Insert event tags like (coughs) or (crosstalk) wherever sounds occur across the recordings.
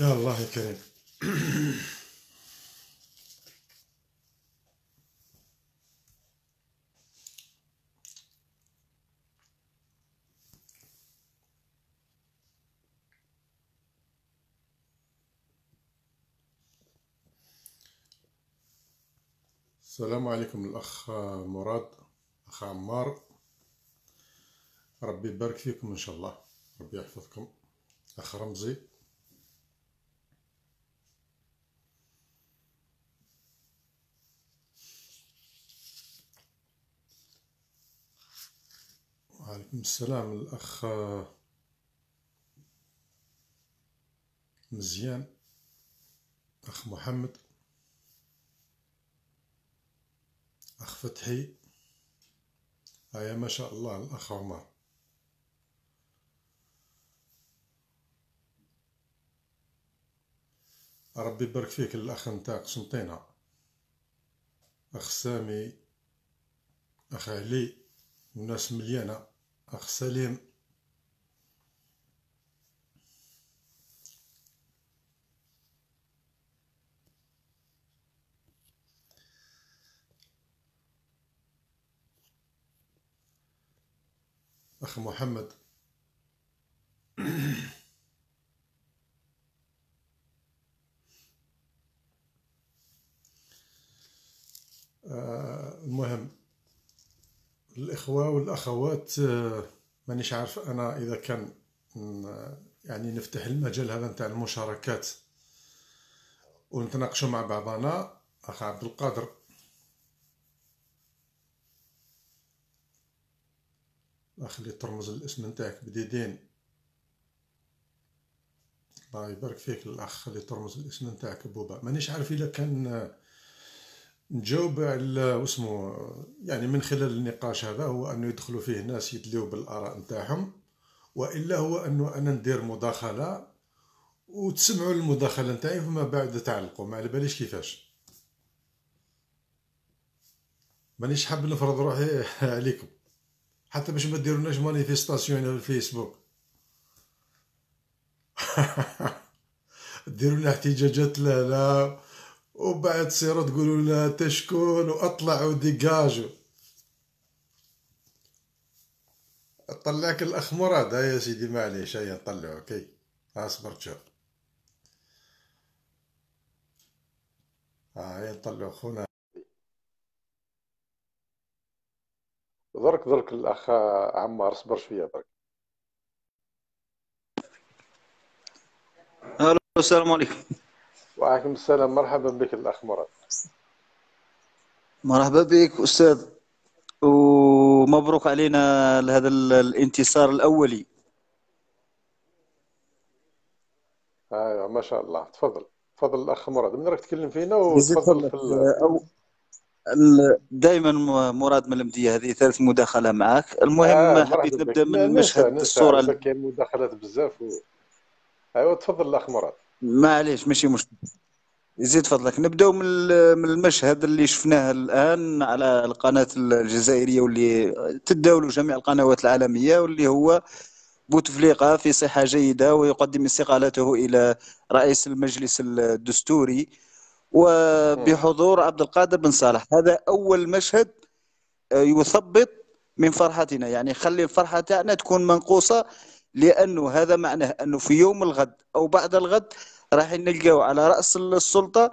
يا الله يا كريم السلام عليكم الأخ مراد أخ عمار ربي يبارك فيكم إن شاء الله ربي يحفظكم أخ رمزي السلام الأخ مزيان أخ محمد أخ فتحي هيا ما شاء الله الأخ عمر ربي يبارك فيك الأخ نتاع قسنطينة أخ سامي أخ علي وناس مليانة أخ سليم أخ محمد (clears throat) آه، المهم الاخوه والاخوات آه، مانيش عارف انا اذا كان يعني نفتح المجال هذا نتاع المشاركات ونتناقشوا مع بعضنا اخ عبد القادر اللي ترمز الاسم نتاعك بديدين الله يبارك فيك الاخ اللي ترمز الاسم نتاعك بوبا مانيش عارف إذا كان آه، نجاوب على اسمه يعني من خلال النقاش هذا هو انه يدخلوا فيه ناس يدليو بالاراء نتاعهم والا هو انه انا ندير مداخله وتسمعوا المداخله نتاعي وما بعد تعلقوا ما على باليش كيفاش مانيش حاب نفرض روحي (laughs) عليكم حتى باش ما ديروناش مانيفيستاسيون على الفيسبوك (laughs) ديرونا احتجاجات لا لا وبعد سيروا تقولوا لنا تشكون شكون واطلعوا ديكاجو طلعك الاخ مراد يا سيدي معليش هيا طلعوا اوكي اصبر تشوف آه، هيا نطلعو خونا درك درك الاخ عمار اصبر شويه برك الو السلام عليكم وعليكم السلام مرحبا بك الاخ مراد مرحبا بك استاذ ومبروك علينا لهذا الانتصار الاولي ايوه ما شاء الله تفضل تفضل الاخ مراد من راك تكلم فينا وتفضل في دائما مراد من المديه هذه ثالث مداخله معك المهم آه حبيت نبدا من مشهد الصوره كاين مداخلات بزاف و... ايوه تفضل الاخ مراد معليش ماشي مشكل يزيد فضلك نبداو من المشهد اللي شفناه الان على القناه الجزائريه واللي تداولوا جميع القنوات العالميه واللي هو بوتفليقه في صحه جيده ويقدم استقالته الى رئيس المجلس الدستوري وبحضور عبد القادر بن صالح هذا اول مشهد آه، يثبط من فرحتنا يعني خلي الفرحه تاعنا تكون منقوصه لانه هذا معناه انه في يوم الغد او بعد الغد راح نلقاو على راس السلطه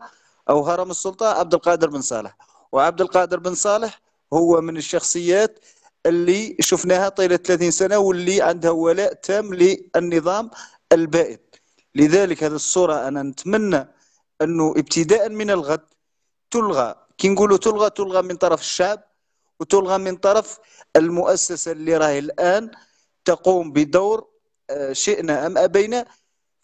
او هرم السلطه عبد القادر بن صالح وعبد القادر بن صالح هو من الشخصيات اللي شفناها طيله 30 سنه واللي عندها ولاء تام للنظام البائد لذلك هذه الصوره انا نتمنى انه ابتداء من الغد تلغى كي نقولوا تلغى تلغى من طرف الشعب وتلغى من طرف المؤسسه اللي راهي الان تقوم بدور آه، شئنا أم أبينا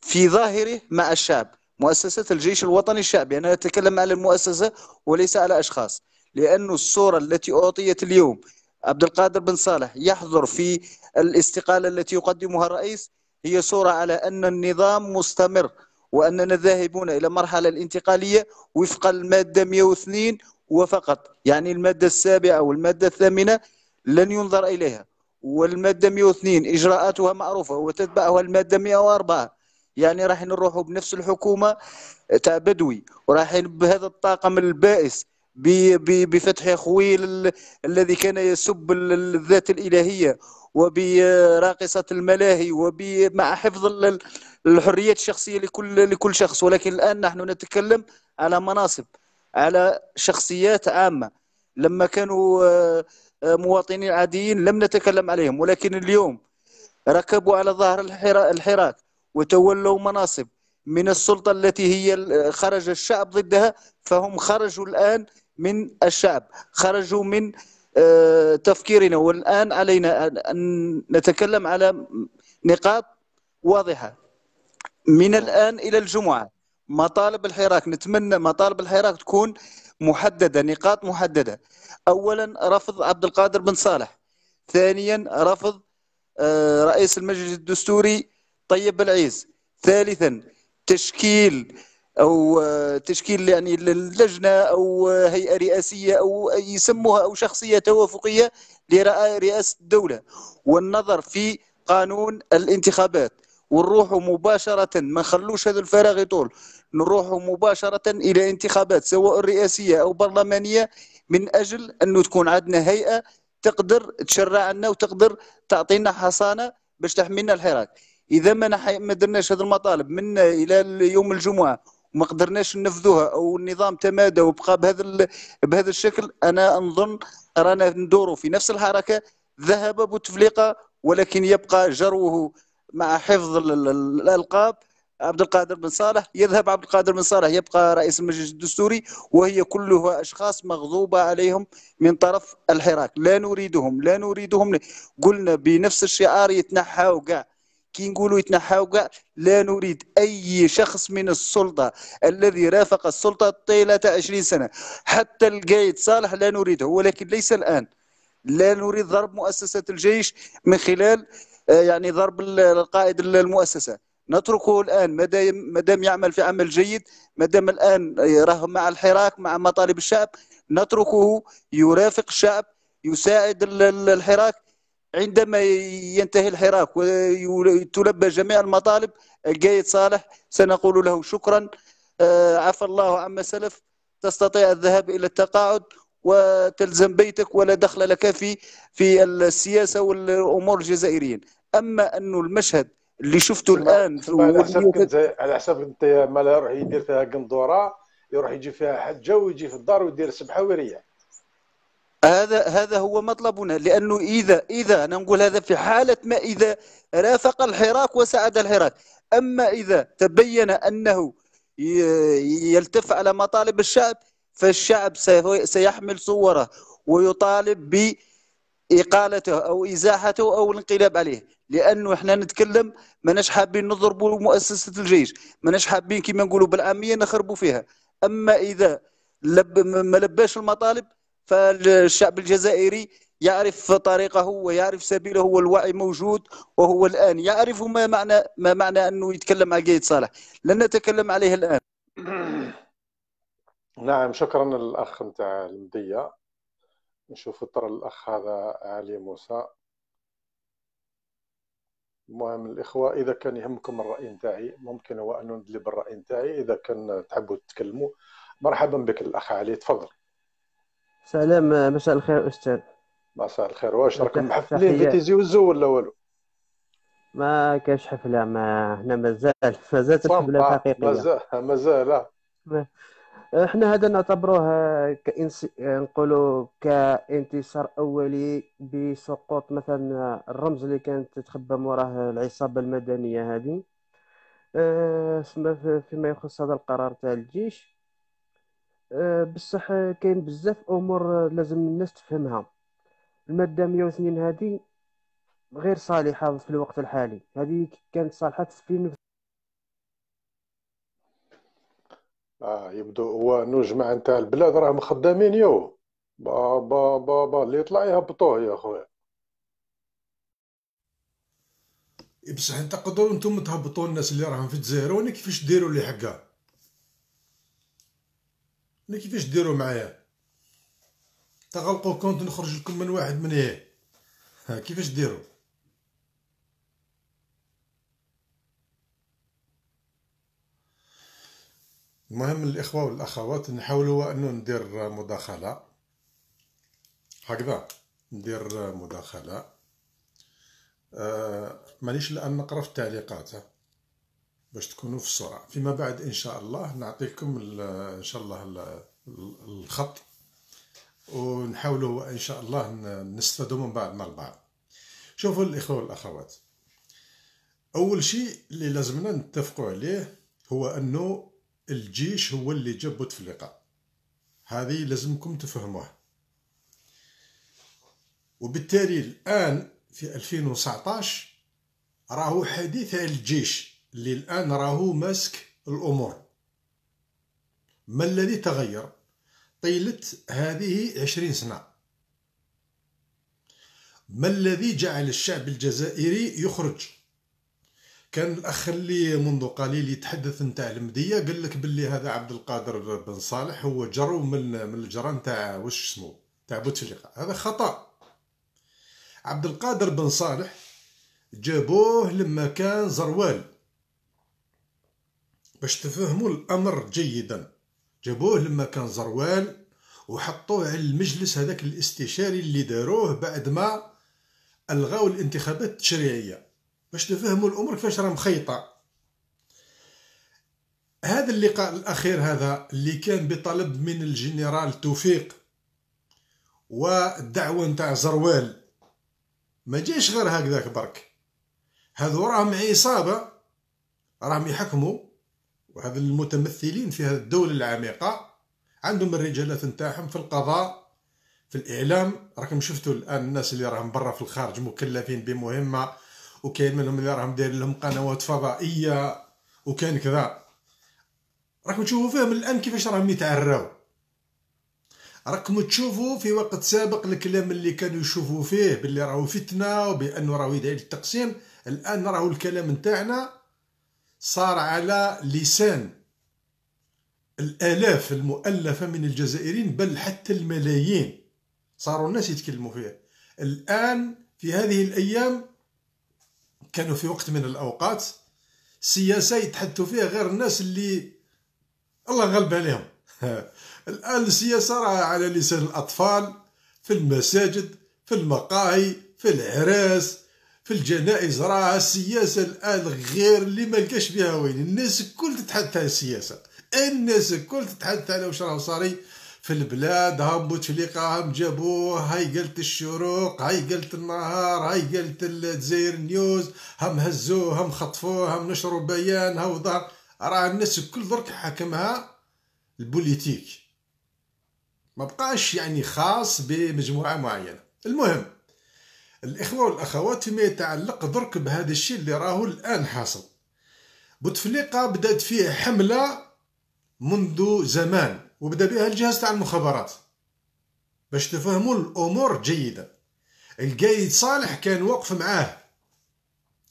في ظاهره مع الشعب مؤسسة الجيش الوطني الشعبي يعني أنا أتكلم على المؤسسة وليس على أشخاص لأن الصورة التي أعطيت اليوم عبد القادر بن صالح يحضر في الاستقالة التي يقدمها الرئيس هي صورة على أن النظام مستمر وأننا ذاهبون إلى مرحلة الانتقالية وفق المادة 102 وفقط يعني المادة السابعة والمادة الثامنة لن ينظر إليها والماده 102 اجراءاتها معروفه وتتبعها الماده 104 يعني راح نروحوا بنفس الحكومه تاع بدوي ورايحين بهذا الطاقم البائس بفتح خويل الذي كان يسب الذات الالهيه وبراقصه الملاهي ومع حفظ الحريات الشخصيه لكل لكل شخص ولكن الان نحن نتكلم على مناصب على شخصيات عامه لما كانوا مواطنين عاديين لم نتكلم عليهم ولكن اليوم ركبوا على ظهر الحراك وتولوا مناصب من السلطة التي هي خرج الشعب ضدها فهم خرجوا الآن من الشعب خرجوا من آه، تفكيرنا والآن علينا أن نتكلم على نقاط واضحة من الآن إلى الجمعة مطالب الحراك نتمنى مطالب الحراك تكون محدده نقاط محدده اولا رفض عبد القادر بن صالح ثانيا رفض آه، رئيس المجلس الدستوري طيب العيز ثالثا تشكيل او آه، تشكيل يعني للجنه او هيئه رئاسيه او يسموها او شخصيه توافقيه لرئاسه الدوله والنظر في قانون الانتخابات ونروحوا مباشره ما نخلوش هذا الفراغ يطول نروحوا مباشره الى انتخابات سواء رئاسيه او برلمانيه من اجل انه تكون عندنا هيئه تقدر تشرع لنا وتقدر تعطينا حصانه باش تحمينا الحراك اذا ما ما درناش هذه المطالب من الى يوم الجمعه وما قدرناش ننفذوها او النظام تمادى وبقى بهذا بهذا الشكل انا نظن رانا ندوروا في نفس الحركه ذهب بوتفليقه ولكن يبقى جروه مع حفظ الالقاب عبد القادر بن صالح يذهب عبد القادر بن صالح يبقى رئيس المجلس الدستوري وهي كلها اشخاص مغضوبه عليهم من طرف الحراك لا نريدهم لا نريدهم قلنا بنفس الشعار يتنحاو كاع كي نقولوا يتنحاو كاع لا نريد اي شخص من السلطه الذي رافق السلطه طيله 20 سنه حتى القايد صالح لا نريده ولكن ليس الان لا نريد ضرب مؤسسه الجيش من خلال آه، يعني ضرب القائد المؤسسه نتركه الان ما دام يعمل في عمل جيد ما دام الان آه، راه مع الحراك مع مطالب الشعب نتركه يرافق الشعب يساعد الحراك عندما ينتهي الحراك وتلبى جميع المطالب القايد صالح سنقول له شكرا آه، عفى الله عما سلف تستطيع الذهاب الى التقاعد وتلزم بيتك ولا دخل لك في في السياسه والامور الجزائريين اما انه المشهد اللي شفته الان في على حسب على حسب انت مالا يروح يدير فيها قندوره يروح يجيب فيها حجه ويجي في الدار ويدير سبحه ويريح هذا هذا هو مطلبنا لانه اذا اذا انا نقول هذا في حاله ما اذا رافق الحراك وساعد الحراك اما اذا تبين انه يلتف على مطالب الشعب فالشعب سيحمل صوره ويطالب ب اقالته او ازاحته او الانقلاب عليه لانه احنا نتكلم ماناش حابين نضربوا مؤسسه الجيش ماناش حابين كما نقولوا بالعاميه نخربوا فيها اما اذا لب ما لباش المطالب فالشعب الجزائري يعرف طريقه ويعرف سبيله والوعي موجود وهو الان يعرف ما معنى ما معنى انه يتكلم على قيد صالح لن نتكلم عليه الان (coughs) نعم شكرا للاخ نتاع المديه نشوف طر الأخ هذا علي موسى المهم الإخوة إذا كان يهمكم الرأي نتاعي ممكن هو ان ندلي بالراي نتاعي إذا كان تحبوا تتكلموا مرحبا بك الأخ علي تفضل سلام مساء الخير أستاذ مساء الخير واش راكم محفلين في تيزي وزو ولا والو ما كاش حفله ما هنا مازال مازالت الحفله الحقيقيه مازال مازال آه. احنا هذا نعتبروه كإنس... نقولوا كانتصار اولي بسقوط مثلا الرمز اللي كانت تتخبى موراه العصابه المدنيه هذه اه فيما يخص هذا القرار تاع الجيش اه بصح كاين بزاف امور لازم الناس تفهمها الماده 102 هذه غير صالحه في الوقت الحالي هذه كانت صالحه في اه يبدو هو نو جماعة نتاع البلاد راهم خدامين يو با با با با اللي يطلع يهبطوه يا خويا بصح انت تقدروا انتم تهبطوا الناس اللي راهم في الجزائر وانا كيفاش ديروا اللي حقا انا كيفاش ديروا معايا تغلقوا كونت نخرج لكم من واحد من ايه كيفاش ديروا المهم الإخوة والأخوات نحاولوا أنه ندير مداخلة هكذا ندير مداخلة آه مانيش الآن نقرا في التعليقات باش تكونوا في السرعة فيما بعد إن شاء الله نعطيكم إن شاء الله الخط ونحاولوا إن شاء الله نستفادوا من بعضنا البعض شوفوا الإخوة والأخوات أول شيء اللي لازمنا نتفقوا عليه هو أنه الجيش هو اللي جاب بوتفليقه هذه لازمكم تفهموها وبالتالي الان في 2019 راهو حديث الجيش اللي الان راهو ماسك الامور ما الذي تغير طيله هذه عشرين سنه ما الذي جعل الشعب الجزائري يخرج كان الاخ اللي منذ قليل يتحدث نتاع المديه قال لك باللي هذا عبد القادر بن صالح هو جرو من من الجران نتاع واش اسمه تاع بوتفليقه هذا خطا عبد القادر بن صالح جابوه لما كان زروال باش تفهموا الامر جيدا جابوه لما كان زروال وحطوه على المجلس هذاك الاستشاري اللي داروه بعد ما الغاو الانتخابات التشريعيه باش نفهموا الامور كيفاش راه مخيطه هذا اللقاء الاخير هذا اللي كان بطلب من الجنرال توفيق والدعوه نتاع زروال ما جاش غير هكذاك برك هذو راهم عصابه راهم يحكموا وهذا المتمثلين في هذه الدوله العميقه عندهم الرجالات نتاعهم في القضاء في الاعلام راكم شفتوا الان الناس اللي راهم برا في الخارج مكلفين بمهمه وكاين منهم اللي راهم داير لهم قنوات فضائيه وكاين كذا راكم تشوفوا فيهم الان كيفاش راهم يتعراو راكم تشوفوا في وقت سابق الكلام اللي كانوا يشوفوا فيه باللي راهو فتنه وبانه راهو يدعي للتقسيم الان راهو الكلام نتاعنا صار على لسان الالاف المؤلفه من الجزائريين بل حتى الملايين صاروا الناس يتكلموا فيه الان في هذه الايام كانوا في وقت من الأوقات سياسة يتحدثوا فيها غير الناس اللي الله غلب عليهم (laughs) الآن السياسة راه على لسان الأطفال في المساجد في المقاهي في العراس في الجنائز راه السياسة الآن غير اللي ما لقاش بها وين الناس الكل تتحدث على السياسة الناس الكل تتحدث على واش راه صاري في البلاد ها بوتفليقة هم جابوه هاي قلت الشروق هاي قلت النهار هاي قلت الجزائر نيوز هم هزوه هم خطفوه هم نشروا بيان ها ظهر راه الناس الكل درك حكمها البوليتيك ما بقاش يعني خاص بمجموعة معينة المهم الإخوة والأخوات فيما يتعلق درك بهذا الشيء اللي راهو الآن حاصل بوتفليقة بدأت فيه حملة منذ زمان وبدا بها الجهاز تاع المخابرات باش تفهموا الامور جيدا القايد صالح كان واقف معاه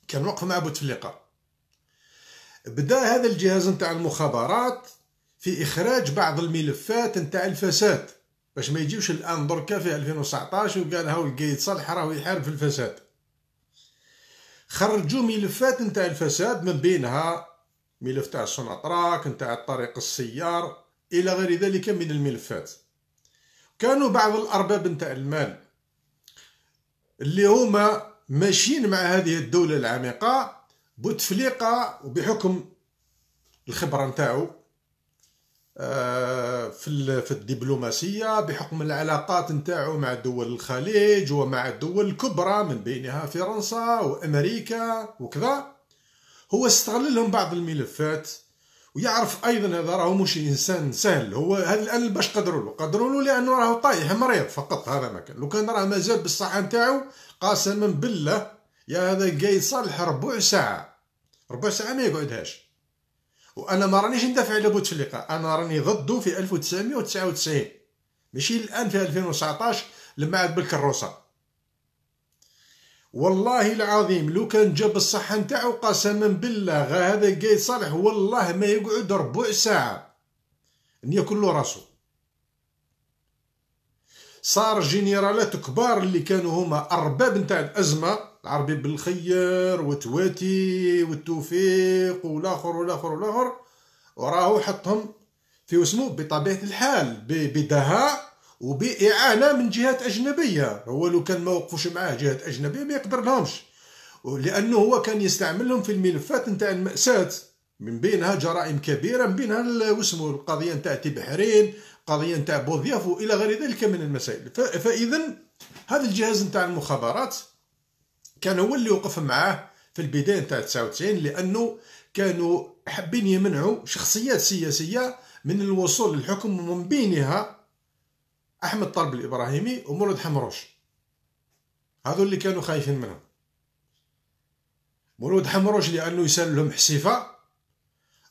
كان واقف مع بوتفليقه بدا هذا الجهاز نتاع المخابرات في اخراج بعض الملفات نتاع الفساد باش ما يجيوش الان دركا في 2019 وقال هاو القايد صالح راه يحارب في الفساد خرجوا ملفات نتاع الفساد من بينها ملف تاع السوناتراك نتاع الطريق السيار إلى غير ذلك من الملفات كانوا بعض الأرباب نتاع المال اللي هما ماشيين مع هذه الدولة العميقة بوتفليقة وبحكم الخبرة نتاعو آه، في في الدبلوماسيه بحكم العلاقات نتاعو مع دول الخليج ومع الدول الكبرى من بينها فرنسا وامريكا وكذا هو استغل لهم بعض الملفات ويعرف ايضا هذا راهو مش انسان سهل هو هذا الان باش قدروا له قدروا له لانه راهو طايح مريض فقط هذا ما كان لو كان راه مازال بالصحه نتاعو قسما بالله يا هذا جاي صالح ربع ساعه ربع ساعه ما يقعدهاش وانا ما رانيش ندافع على بوتفليقه انا راني ضده في 1999 ماشي الان في 2019 لما عاد بالكروسه والله العظيم لو كان جاب الصحة نتاعو قسما بالله غا هذا جاي صالح والله ما يقعد ربع ساعة ان ياكل راسو صار جنرالات كبار اللي كانوا هما ارباب نتاع الازمه العربي بالخير وتواتي والتوفيق والاخر والاخر والاخر وراهو حطهم في وسمو بطبيعه الحال بدهاء وبإعانة من جهات أجنبية هو لو كان ما وقفوش معاه جهات أجنبية ما يقدر لهمش لأنه هو كان يستعملهم في الملفات نتاع المأساة من بينها جرائم كبيرة من بينها واسمو القضية نتاع تبحرين قضية نتاع بوضياف وإلى غير ذلك من المسائل فإذا هذا الجهاز نتاع المخابرات كان هو اللي وقف معاه في البداية نتاع 99 لأنه كانوا حابين يمنعوا شخصيات سياسية من الوصول للحكم ومن بينها احمد طلب الابراهيمي ومولد حمروش هذو اللي كانوا خايفين منهم مولود حمروش لانه يسال لهم حسيفه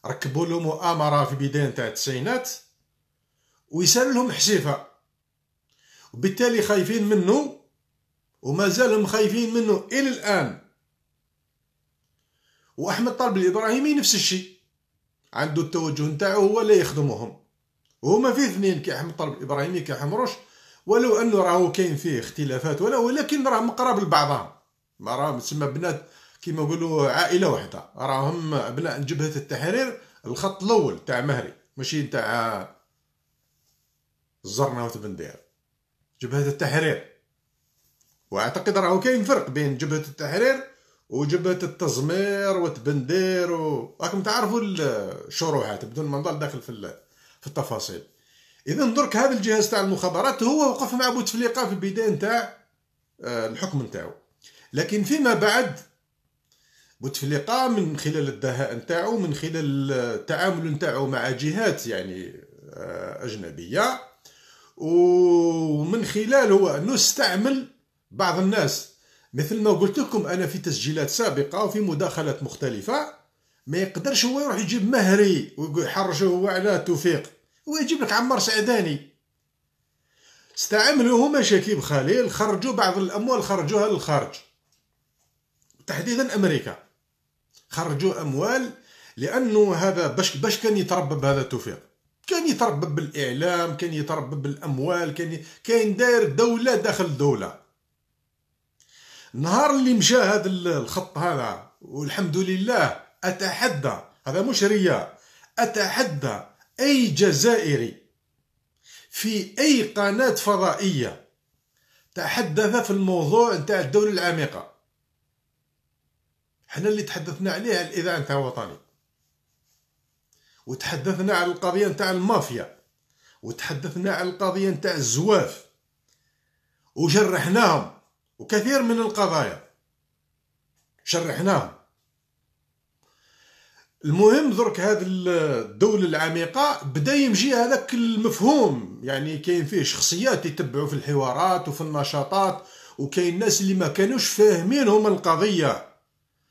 ركبوا له مؤامره في بدايه تاع التسعينات ويسال لهم حسيفه وبالتالي خايفين منه ومازالهم خايفين منه الى الان واحمد طالب الابراهيمي نفس الشيء عنده التوجه نتاعو هو لا يخدمهم هما فيه اثنين كيحمد طلب الابراهيمي كيحمروش ولو انه راهو كاين فيه اختلافات ولا ولكن راه مقرب لبعضهم ما راه تسمى بنات كيما نقولوا عائله واحده راهم ابناء جبهه التحرير الخط الاول تاع مهري ماشي تاع الزرناوت بن دير جبهه التحرير واعتقد راهو كاين فرق بين جبهه التحرير وجبهه التزمير وتبندير و راكم تعرفوا الشروحات بدون ما نضل داخل في في التفاصيل اذا درك هذا الجهاز تاع المخابرات هو وقف مع بوتفليقه في البدايه نتاع آه، الحكم نتاعو لكن فيما بعد بوتفليقه من خلال الدهاء نتاعو من خلال التعامل نتاعو مع جهات يعني آه، اجنبيه ومن خلال هو نستعمل بعض الناس مثل ما قلت لكم انا في تسجيلات سابقه وفي مداخلات مختلفه ما يقدرش هو يروح يجيب مهري ويحرجه هو على توفيق ويجيب لك عمار سعداني استعملوا هما شكيب خليل خرجوا بعض الاموال خرجوها للخارج تحديدا امريكا خرجوا اموال لانه هذا باش باش كان يتربب هذا التوفيق كان يتربب بالاعلام كان يتربب بالاموال كان ي... كان داير دوله داخل دوله نهار اللي مشى هذا الخط هذا والحمد لله أتحدى هذا مش رياء أتحدى أي جزائري في أي قناة فضائية تحدث في الموضوع نتاع الدولة العميقة حنا اللي تحدثنا عليها على الإذاعة نتاع وطني وتحدثنا على القضية نتاع المافيا وتحدثنا على القضية نتاع الزواف وجرحناهم وكثير من القضايا شرحناهم المهم درك هذه الدولة العميقة بدا يمشي هذاك المفهوم يعني كاين فيه شخصيات يتبعوا في الحوارات وفي النشاطات وكاين ناس اللي ما كانوش فاهمين هما القضية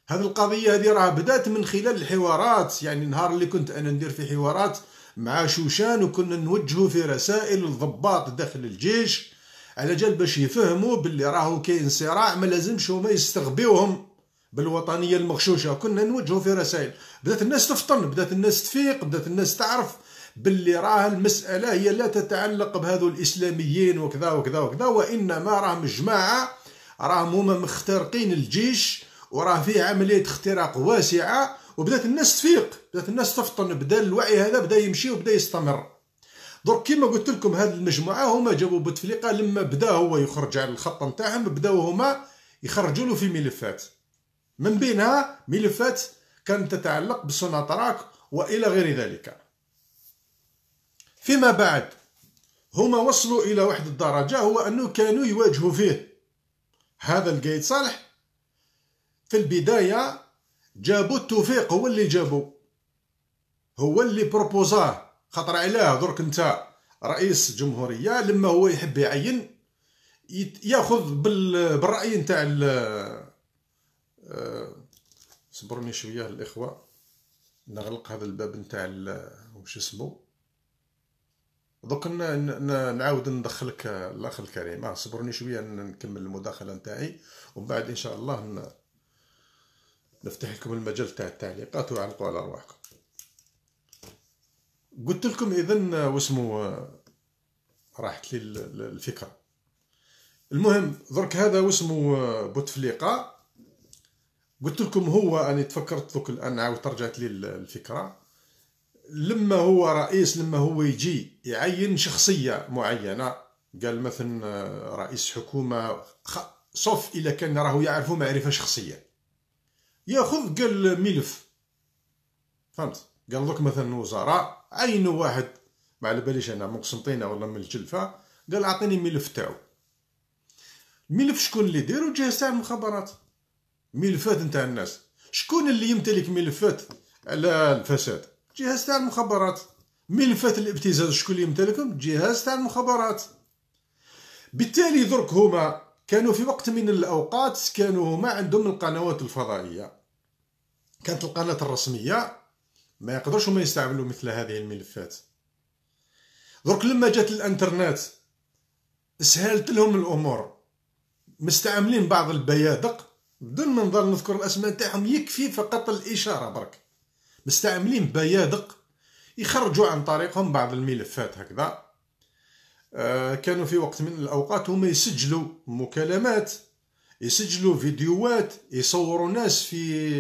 هذه القضية هذه راه بدات من خلال الحوارات يعني النهار اللي كنت أنا ندير في حوارات مع شوشان وكنا نوجهوا في رسائل الضباط داخل الجيش على جال باش يفهموا باللي راهو كاين صراع ما لازمش هما يستغبيوهم بالوطنيه المغشوشه كنا نوجهوا في رسائل بدات الناس تفطن بدات الناس تفيق بدات الناس تعرف باللي راه المساله هي لا تتعلق بهذو الاسلاميين وكذا وكذا وكذا وانما راهم جماعه راهم هما مخترقين الجيش وراه فيه عمليه اختراق واسعه وبدات الناس تفيق بدات الناس تفطن بدا الوعي هذا بدا يمشي وبدا يستمر درك كيما قلت لكم هاد المجموعه هما جابوا بوتفليقه لما بدا هو يخرج على الخط نتاعهم بداو هما يخرجوا له في ملفات من بينها ملفات كانت تتعلق بالسوناتراك والى غير ذلك فيما بعد هما وصلوا الى واحد الدرجه هو انه كانوا يواجهوا فيه هذا القايد صالح في البدايه جابوا التوفيق هو اللي جابو هو اللي بروبوزاه خطر علاه درك انت رئيس جمهوريه لما هو يحب يعين ياخذ بالراي نتاع صبرني شويه الاخوه نغلق هذا الباب نتاع واش اسمه دوك نعاود ندخلك الاخ الكريم اه صبروني شويه نكمل المداخله نتاعي وبعد بعد ان شاء الله نفتح لكم المجال تاع التعليقات وعلقوا على رواحكم قلت لكم اذا آه، واسمو آه، راحت لي الفكره المهم درك هذا واسمو آه، بوتفليقه قلت لكم هو اني تفكرت دوك الآن عاود رجعت لي الفكرة لما هو رئيس لما هو يجي يعين شخصية معينة قال مثلا آه، رئيس حكومة صف إلا كان راهو يعرفه معرفة شخصية ياخذ قال ملف فهمت قال لك مثلا وزراء عينوا واحد ما على باليش انا من قسنطينه ولا من الجلفه قال اعطيني ملف تاعو الملف شكون اللي يدير جهاز تاع المخابرات ملفات نتاع الناس شكون اللي يمتلك ملفات على الفساد جهاز تاع المخابرات ملفات الابتزاز شكون اللي يمتلكهم جهاز تاع المخابرات بالتالي درك هما كانوا في وقت من الاوقات كانوا هما عندهم القنوات الفضائيه كانت القناه الرسميه ما يقدرش هما يستعملوا مثل هذه الملفات درك لما جات الانترنت سهلت لهم الامور مستعملين بعض البيادق بدون ما نظل نذكر الاسماء تاعهم يكفي فقط الاشاره برك مستعملين بيادق يخرجوا عن طريقهم بعض الملفات هكذا آه، كانوا في وقت من الاوقات هما يسجلوا مكالمات يسجلوا فيديوهات يصوروا ناس في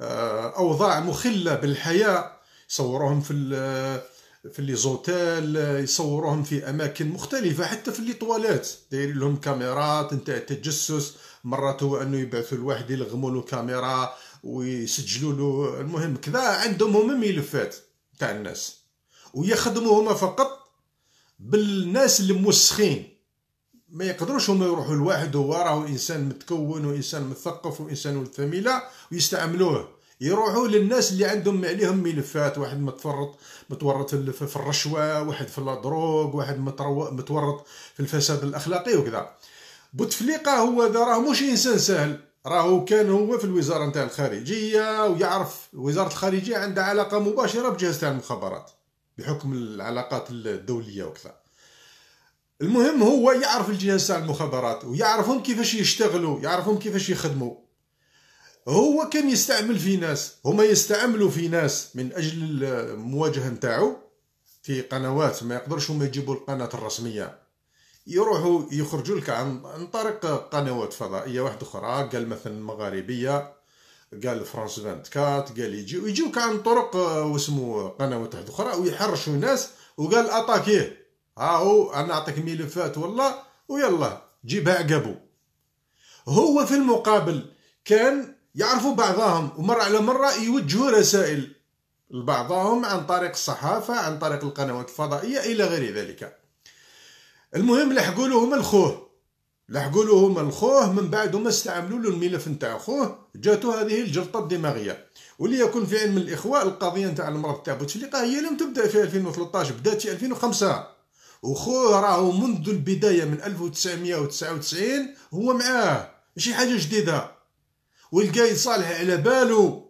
آه، اوضاع مخله بالحياه يصوروهم في آه، في لي زوتيل يصوروهم في اماكن مختلفه حتى في لي طوالات دايرين لهم كاميرات نتاع التجسس مرات هو انه يبعثوا الواحد يلغموا له كاميرا ويسجلوا له المهم كذا عندهم هما ملفات تاع الناس ويخدموا هما فقط بالناس اللي موسخين ما يقدروش هما يروحوا لواحد هو راه انسان متكون وانسان مثقف وانسان الثميله ويستعملوه يروحوا للناس اللي عندهم عليهم ملفات واحد متفرط متورط في الرشوه واحد في الدروغ واحد متورط في الفساد الاخلاقي وكذا بوتفليقه هو ذا راه مش انسان سهل راهو كان هو في الوزاره نتاع الخارجيه ويعرف وزاره الخارجيه عندها علاقه مباشره بجهاز تاع المخابرات بحكم العلاقات الدوليه وكذا المهم هو يعرف الجهاز تاع المخابرات ويعرفهم كيفاش يشتغلوا يعرفهم كيفاش يخدموا هو كان يستعمل في ناس هما يستعملوا في ناس من اجل المواجهه نتاعو في قنوات ما يقدرش هما يجيبوا القناه الرسميه يروحوا يخرجوا لك عن, طريق قنوات فضائيه واحده اخرى آه، قال مثلا مغاربيه قال فرانس 24 قال يجيو يجيوك عن طرق آه، واسمو قنوات واحده اخرى ويحرشوا ناس وقال اتاكيه آه، هو انا نعطيك ملفات والله ويلا جيبها عقبو هو في المقابل كان يعرفوا بعضهم ومرة على مرة يوجهوا رسائل لبعضهم عن طريق الصحافة عن طريق القنوات الفضائية إلى غير ذلك المهم لحقوا له هما الخوه لحقوا له هما الخوه من بعد هما استعملوا له الملف نتاع خوه جاتو هذه الجلطه الدماغيه وليكن في علم الاخوه القضيه نتاع المرض تاع بوتفليقه هي لم تبدا في 2013 بدات في 2005 وخوه راهو منذ البدايه من 1999 هو معاه ماشي حاجه جديده والقايد صالح على بالو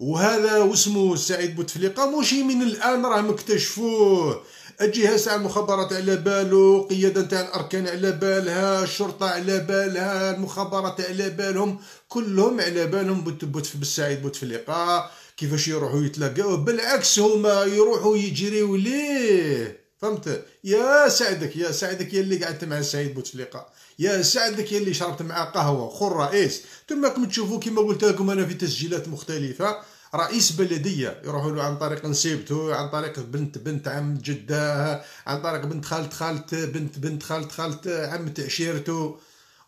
وهذا واسمه سعيد بوتفليقه ماشي من الان راه مكتشفوه الجهاز تاع المخابرات على بالو قياده تاع الاركان على بالها الشرطه على بالها المخابرات على بالهم كلهم على بالهم بوت بالسعيد بوتفليقه كيفاش يروحوا يتلاقاو بالعكس هما يروحوا يجريو ليه فهمت يا سعدك يا سعدك يا اللي قعدت مع سعيد بوتفليقه يا سعدك يا اللي شربت معاه قهوه خو الرئيس تما تشوفوا كما قلت لكم انا في تسجيلات مختلفه رئيس بلديه يروحوا له عن طريق نسيبته عن طريق بنت بنت عم جده عن طريق بنت خالت خالت بنت بنت خالت خالت عمة تعشيرته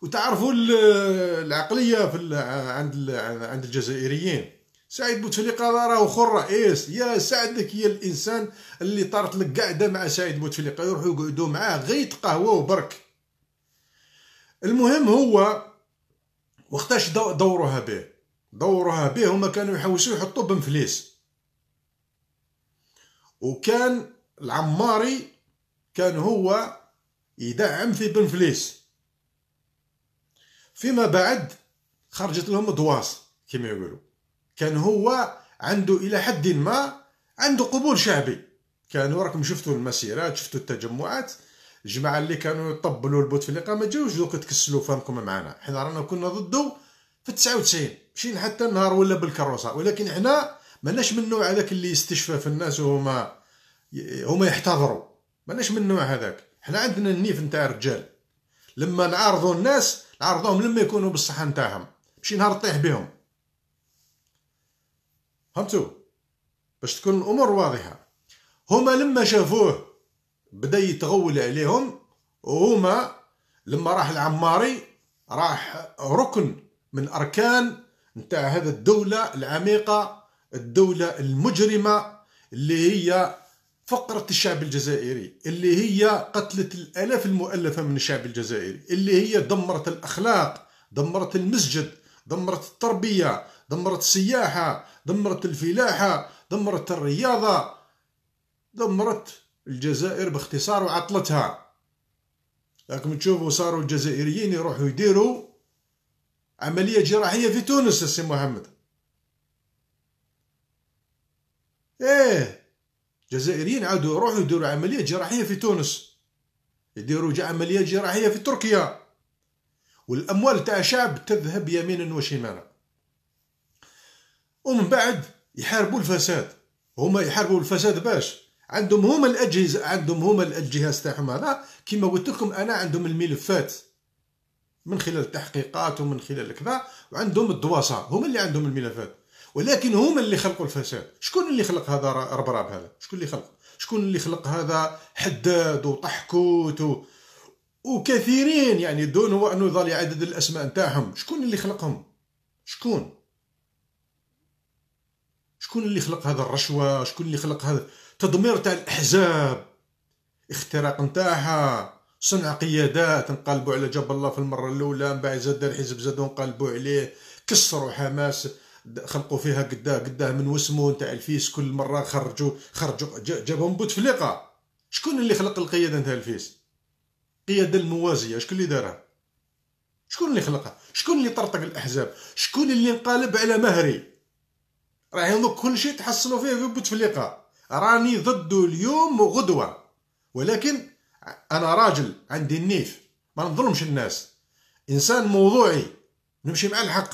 وتعرفوا العقليه في عند عند الجزائريين سعيد بوتفليقه راهو خو الرئيس يا سعدك يا الانسان اللي طارت لك قاعده مع سعيد بوتفليقه يروحوا يقعدوا معاه غير قهوه برك المهم هو وقتاش دورها به دورها به هما كانوا يحوسوا يحطوا بمفليس وكان العماري كان هو يدعم في بنفليس فيما بعد خرجت لهم دواس كما يقولوا كان هو عنده الى حد ما عنده قبول شعبي كانوا راكم شفتوا المسيرات شفتوا التجمعات الجماعه اللي كانوا يطبلوا البوتفليقه ما جاوش دوك تكسلوا فمكم معنا حنا رانا كنا ضده في 99 مشي حتى النهار ولا بالكروسه ولكن حنا ماناش من النوع هذاك اللي يستشفى في الناس وهما هما يحتضروا ماناش من النوع هذاك حنا عندنا النيف نتاع الرجال لما نعرضوا الناس نعارضوهم لما يكونوا بالصحه نتاعهم ماشي نهار طيح بهم فهمتوا باش تكون الامور واضحه هما لما شافوه بدا يتغول عليهم وهما لما راح العماري راح ركن من اركان نتاع هذا الدولة العميقة الدولة المجرمة اللي هي فقرة الشعب الجزائري اللي هي قتلت الآلاف المؤلفة من الشعب الجزائري اللي هي دمرت الأخلاق دمرت المسجد دمرت التربية دمرت السياحة دمرت الفلاحة دمرت الرياضة دمرت الجزائر باختصار وعطلتها راكم تشوفوا صاروا الجزائريين يروحوا يديروا عملية جراحية في تونس السي محمد ايه جزائريين عادوا يروحوا يديروا عملية جراحية في تونس يديروا عملية جراحية في تركيا والأموال تاع شعب تذهب يمينا وشمالا ومن بعد يحاربوا الفساد هما يحاربوا الفساد باش عندهم هما الأجهزة عندهم هما الجهاز تاعهم هذا كيما قلت لكم أنا عندهم الملفات من خلال التحقيقات ومن خلال كذا وعندهم الدواسة هما اللي عندهم الملفات ولكن هما اللي خلقوا الفساد شكون اللي خلق هذا ربراب هذا شكون اللي خلق شكون اللي خلق هذا حداد وطحكوت و... وكثيرين يعني دون هو انه يظل عدد الاسماء نتاعهم شكون اللي خلقهم شكون شكون اللي خلق هذا الرشوه شكون اللي خلق هذا تدمير تاع الاحزاب اختراق نتاعها صنع قيادات انقلبوا على جاب الله في المره الاولى من بعد زاد الحزب زادوا انقلبوا عليه كسروا حماس خلقوا فيها قداه قداه من وسمو نتاع الفيس كل مره خرجوا خرجوا جابهم بوتفليقه شكون اللي خلق القياده نتاع الفيس قياده الموازيه شكون اللي دارها شكون اللي خلقها شكون اللي طرطق الاحزاب شكون اللي انقلب على مهري راه دوك كل شيء تحصلوا فيه في بوتفليقه راني ضده اليوم وغدوه ولكن انا راجل عندي النيف ما نظلمش الناس انسان موضوعي نمشي مع الحق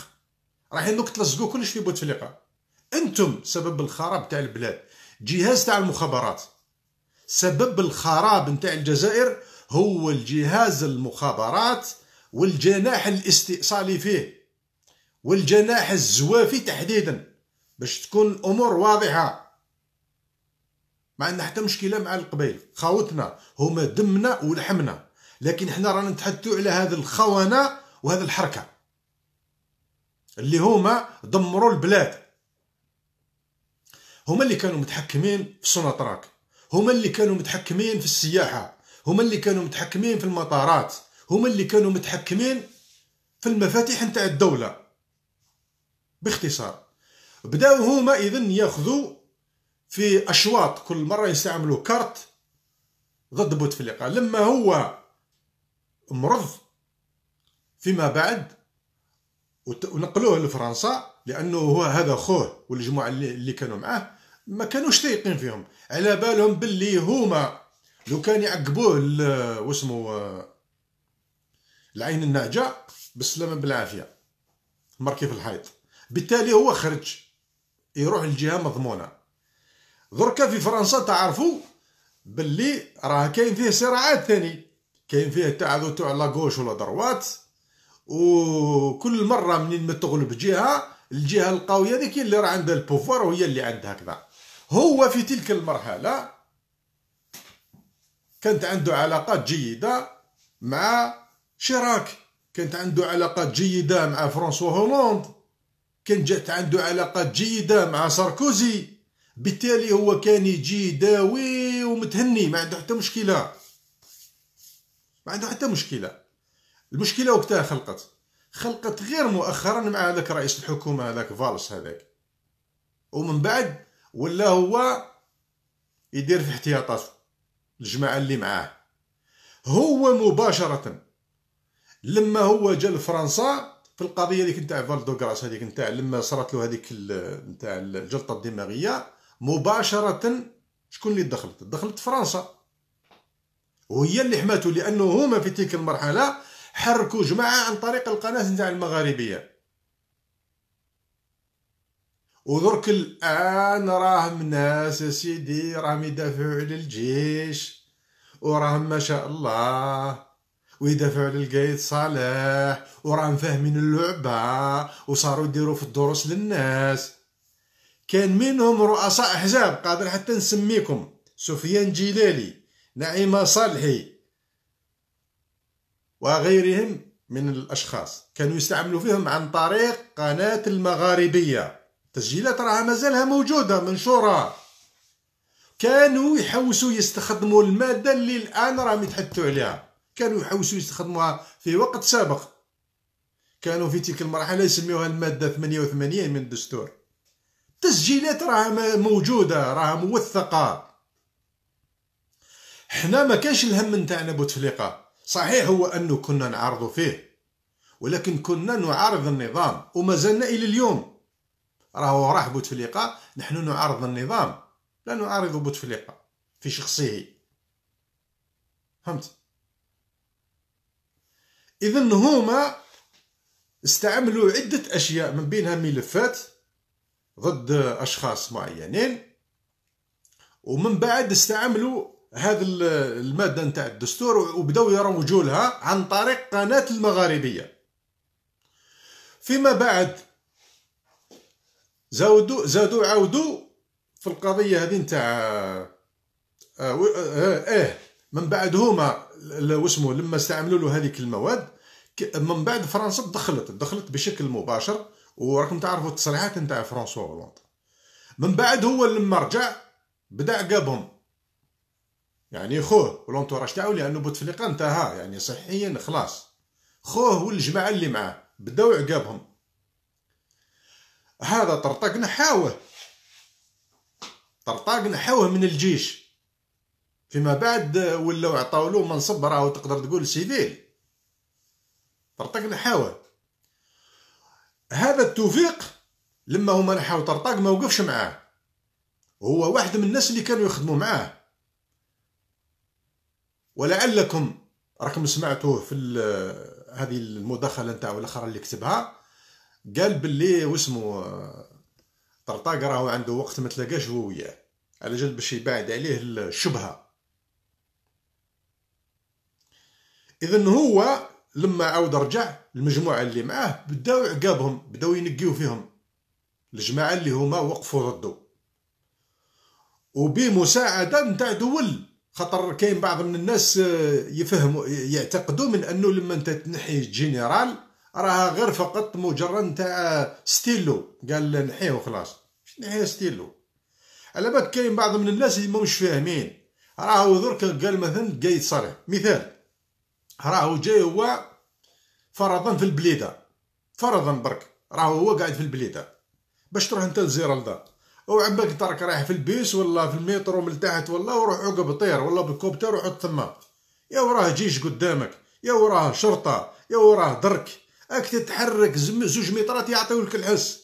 رايحين دوك تلصقوا كلش في بوتفليقه انتم سبب الخراب تاع البلاد جهاز تاع المخابرات سبب الخراب نتاع الجزائر هو الجهاز المخابرات والجناح الاستئصالي فيه والجناح الزوافي تحديدا باش تكون الامور واضحه ما عندنا حتى مشكله مع القبائل خاوتنا هما دمنا ولحمنا لكن حنا رانا نتحدثوا على هذا الخونه وهذا الحركه اللي هما دمروا البلاد هما اللي كانوا متحكمين في سوناطراك هما اللي كانوا متحكمين في السياحه هما اللي كانوا متحكمين في المطارات هما اللي كانوا متحكمين في المفاتيح نتاع الدوله باختصار بداو هما اذا ياخذوا في أشواط كل مرة يستعملوا كارت ضد بوتفليقة لما هو مرض فيما بعد ونقلوه لفرنسا لانه هو هذا خوه والجموعه اللي كانوا معاه ما كانوش تايقين فيهم على بالهم باللي هما لو كان يعقبوه واسمو العين الناجة بالسلامة بالعافية مركي في الحيط بالتالي هو خرج يروح لجهة مضمونة دركا في فرنسا تعرفوا باللي راه كاين فيه صراعات ثاني كاين فيه التعاذ تاع لا غوش ولا دروات وكل مره منين ما تغلب جهه الجهه القويه هذيك اللي راه عندها البوفوار وهي اللي عندها كذا هو في تلك المرحله كانت عنده علاقات جيده مع شراك كانت عنده علاقات جيده مع فرانسوا هولوند كان جات عنده علاقات جيده مع ساركوزي بالتالي هو كان يجي داوي ومتهني ما عنده حتى مشكله ما عنده حتى مشكله المشكله وقتها خلقت خلقت غير مؤخرا مع هذاك رئيس الحكومه هذاك فالس هذاك ومن بعد ولا هو يدير في احتياطات الجماعه اللي معاه هو مباشره لما هو جا لفرنسا في القضيه اللي كنت فالدوغراس هذيك نتاع لما صرات له هذيك نتاع الجلطه الدماغيه مباشرة شكون اللي دخلت دخلت فرنسا وهي اللي حماتو لانه هما في تلك المرحله حركوا جماعه عن طريق القناه نتاع المغاربيه ودرك الان راهم ناس يا سيدي راهم يدافعوا على الجيش وراهم ما شاء الله ويدافعوا على القايد صالح وراهم فاهمين اللعبه وصاروا يديروا في الدروس للناس كان منهم رؤساء أحزاب قادر حتى نسميكم سفيان جيلالي نعيمة صالحي وغيرهم من الأشخاص كانوا يستعملوا فيهم عن طريق قناة المغاربية تسجيلات راها مازالها موجودة منشورة كانوا يحوسوا يستخدموا المادة اللي الآن راهم يتحدثوا عليها كانوا يحوسوا يستخدموها في وقت سابق كانوا في تلك المرحلة يسميوها المادة 88 من الدستور التسجيلات راه موجوده راه موثقه حنا ما كانش الهم نتاعنا بوتفليقه صحيح هو انه كنا نعرضوا فيه ولكن كنا نعارض النظام زلنا الى اليوم راهو راح بوتفليقه نحن نعارض النظام لا نعارض بوتفليقه في شخصه فهمت اذا هما استعملوا عده اشياء من بينها ملفات ضد اشخاص معينين ومن بعد استعملوا هذا الماده نتاع الدستور وبداو يروجوا لها عن طريق قناه المغاربيه فيما بعد زادوا زادوا عاودوا في القضيه هذه نتاع اه, آه،, اه من بعد هما واسمو لما استعملوا له هذيك المواد من بعد فرنسا دخلت دخلت بشكل مباشر وراكم تعرفوا التصريحات نتاع فرانسوا هولوند من بعد هو لما رجع بدا عقابهم يعني خوه ولونتوراج تاعو لانه بوتفليقه انتهى يعني صحيا خلاص خوه والجماعه اللي معاه بداو عقابهم هذا طرطاق نحاوه طرطاق نحاوه من الجيش فيما بعد ولاو عطاولو منصب راهو تقدر تقول سيفيل طرطاق نحاوه هذا التوفيق لما هما نحاو طرطاق ما وقفش معاه هو واحد من الناس اللي كانوا يخدموا معاه ولعلكم راكم سمعتوه في هذه المداخله نتاعو الاخرى اللي كتبها قال باللي واسمو آه، طرطاق راهو عنده وقت ما تلاقاش هو وياه على جال باش يبعد عليه الشبهه اذا هو لما عاود رجع المجموعه اللي معاه بداو عقابهم بداو ينقيو فيهم الجماعه اللي هما وقفوا ضده وبمساعده نتاع دول خاطر كاين بعض من الناس آه، يفهموا يعتقدوا من انه لما انت تنحي جنرال راها غير فقط مجرد نتاع ستيلو قال نحيه وخلاص نحيه ستيلو على بالك كاين بعض من الناس اللي ماهمش فاهمين راهو درك قال مثلا قايد صالح مثال راهو جاي هو فرضا في البليده فرضا برك راهو هو قاعد في البليده باش تروح انت لزيرالدا او عباك ترك رايح في البيس ولا في المترو من تحت ولا وروح عقب طير ولا بالكوبتر وعد تما يا وراه جيش قدامك يا وراه شرطه يا وراه درك راك تتحرك زوج مترات يعطيولك الحس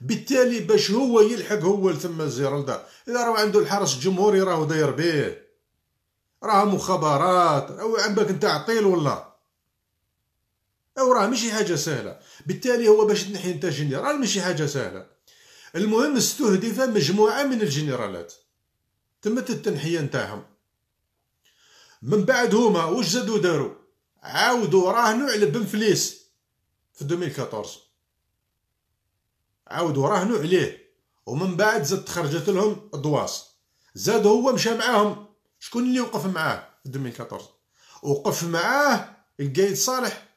بالتالي باش هو يلحق هو لثما الزيرالدا اذا راه عنده الحرس الجمهوري راهو داير بيه راه مخابرات او عم بالك نتا عطيل ولا او راه ماشي حاجه سهله بالتالي هو باش تنحي انت جنرال ماشي حاجه سهله المهم استهدف مجموعه من الجنرالات تمت التنحيه نتاعهم من بعد هما واش زادو دارو عاودوا راهنوا على بنفليس في 2014 عاودوا راهنوا عليه ومن بعد زاد تخرجت لهم دواس زاد هو مشى معاهم شكون اللي وقف معاه في 2014 وقف معاه القايد صالح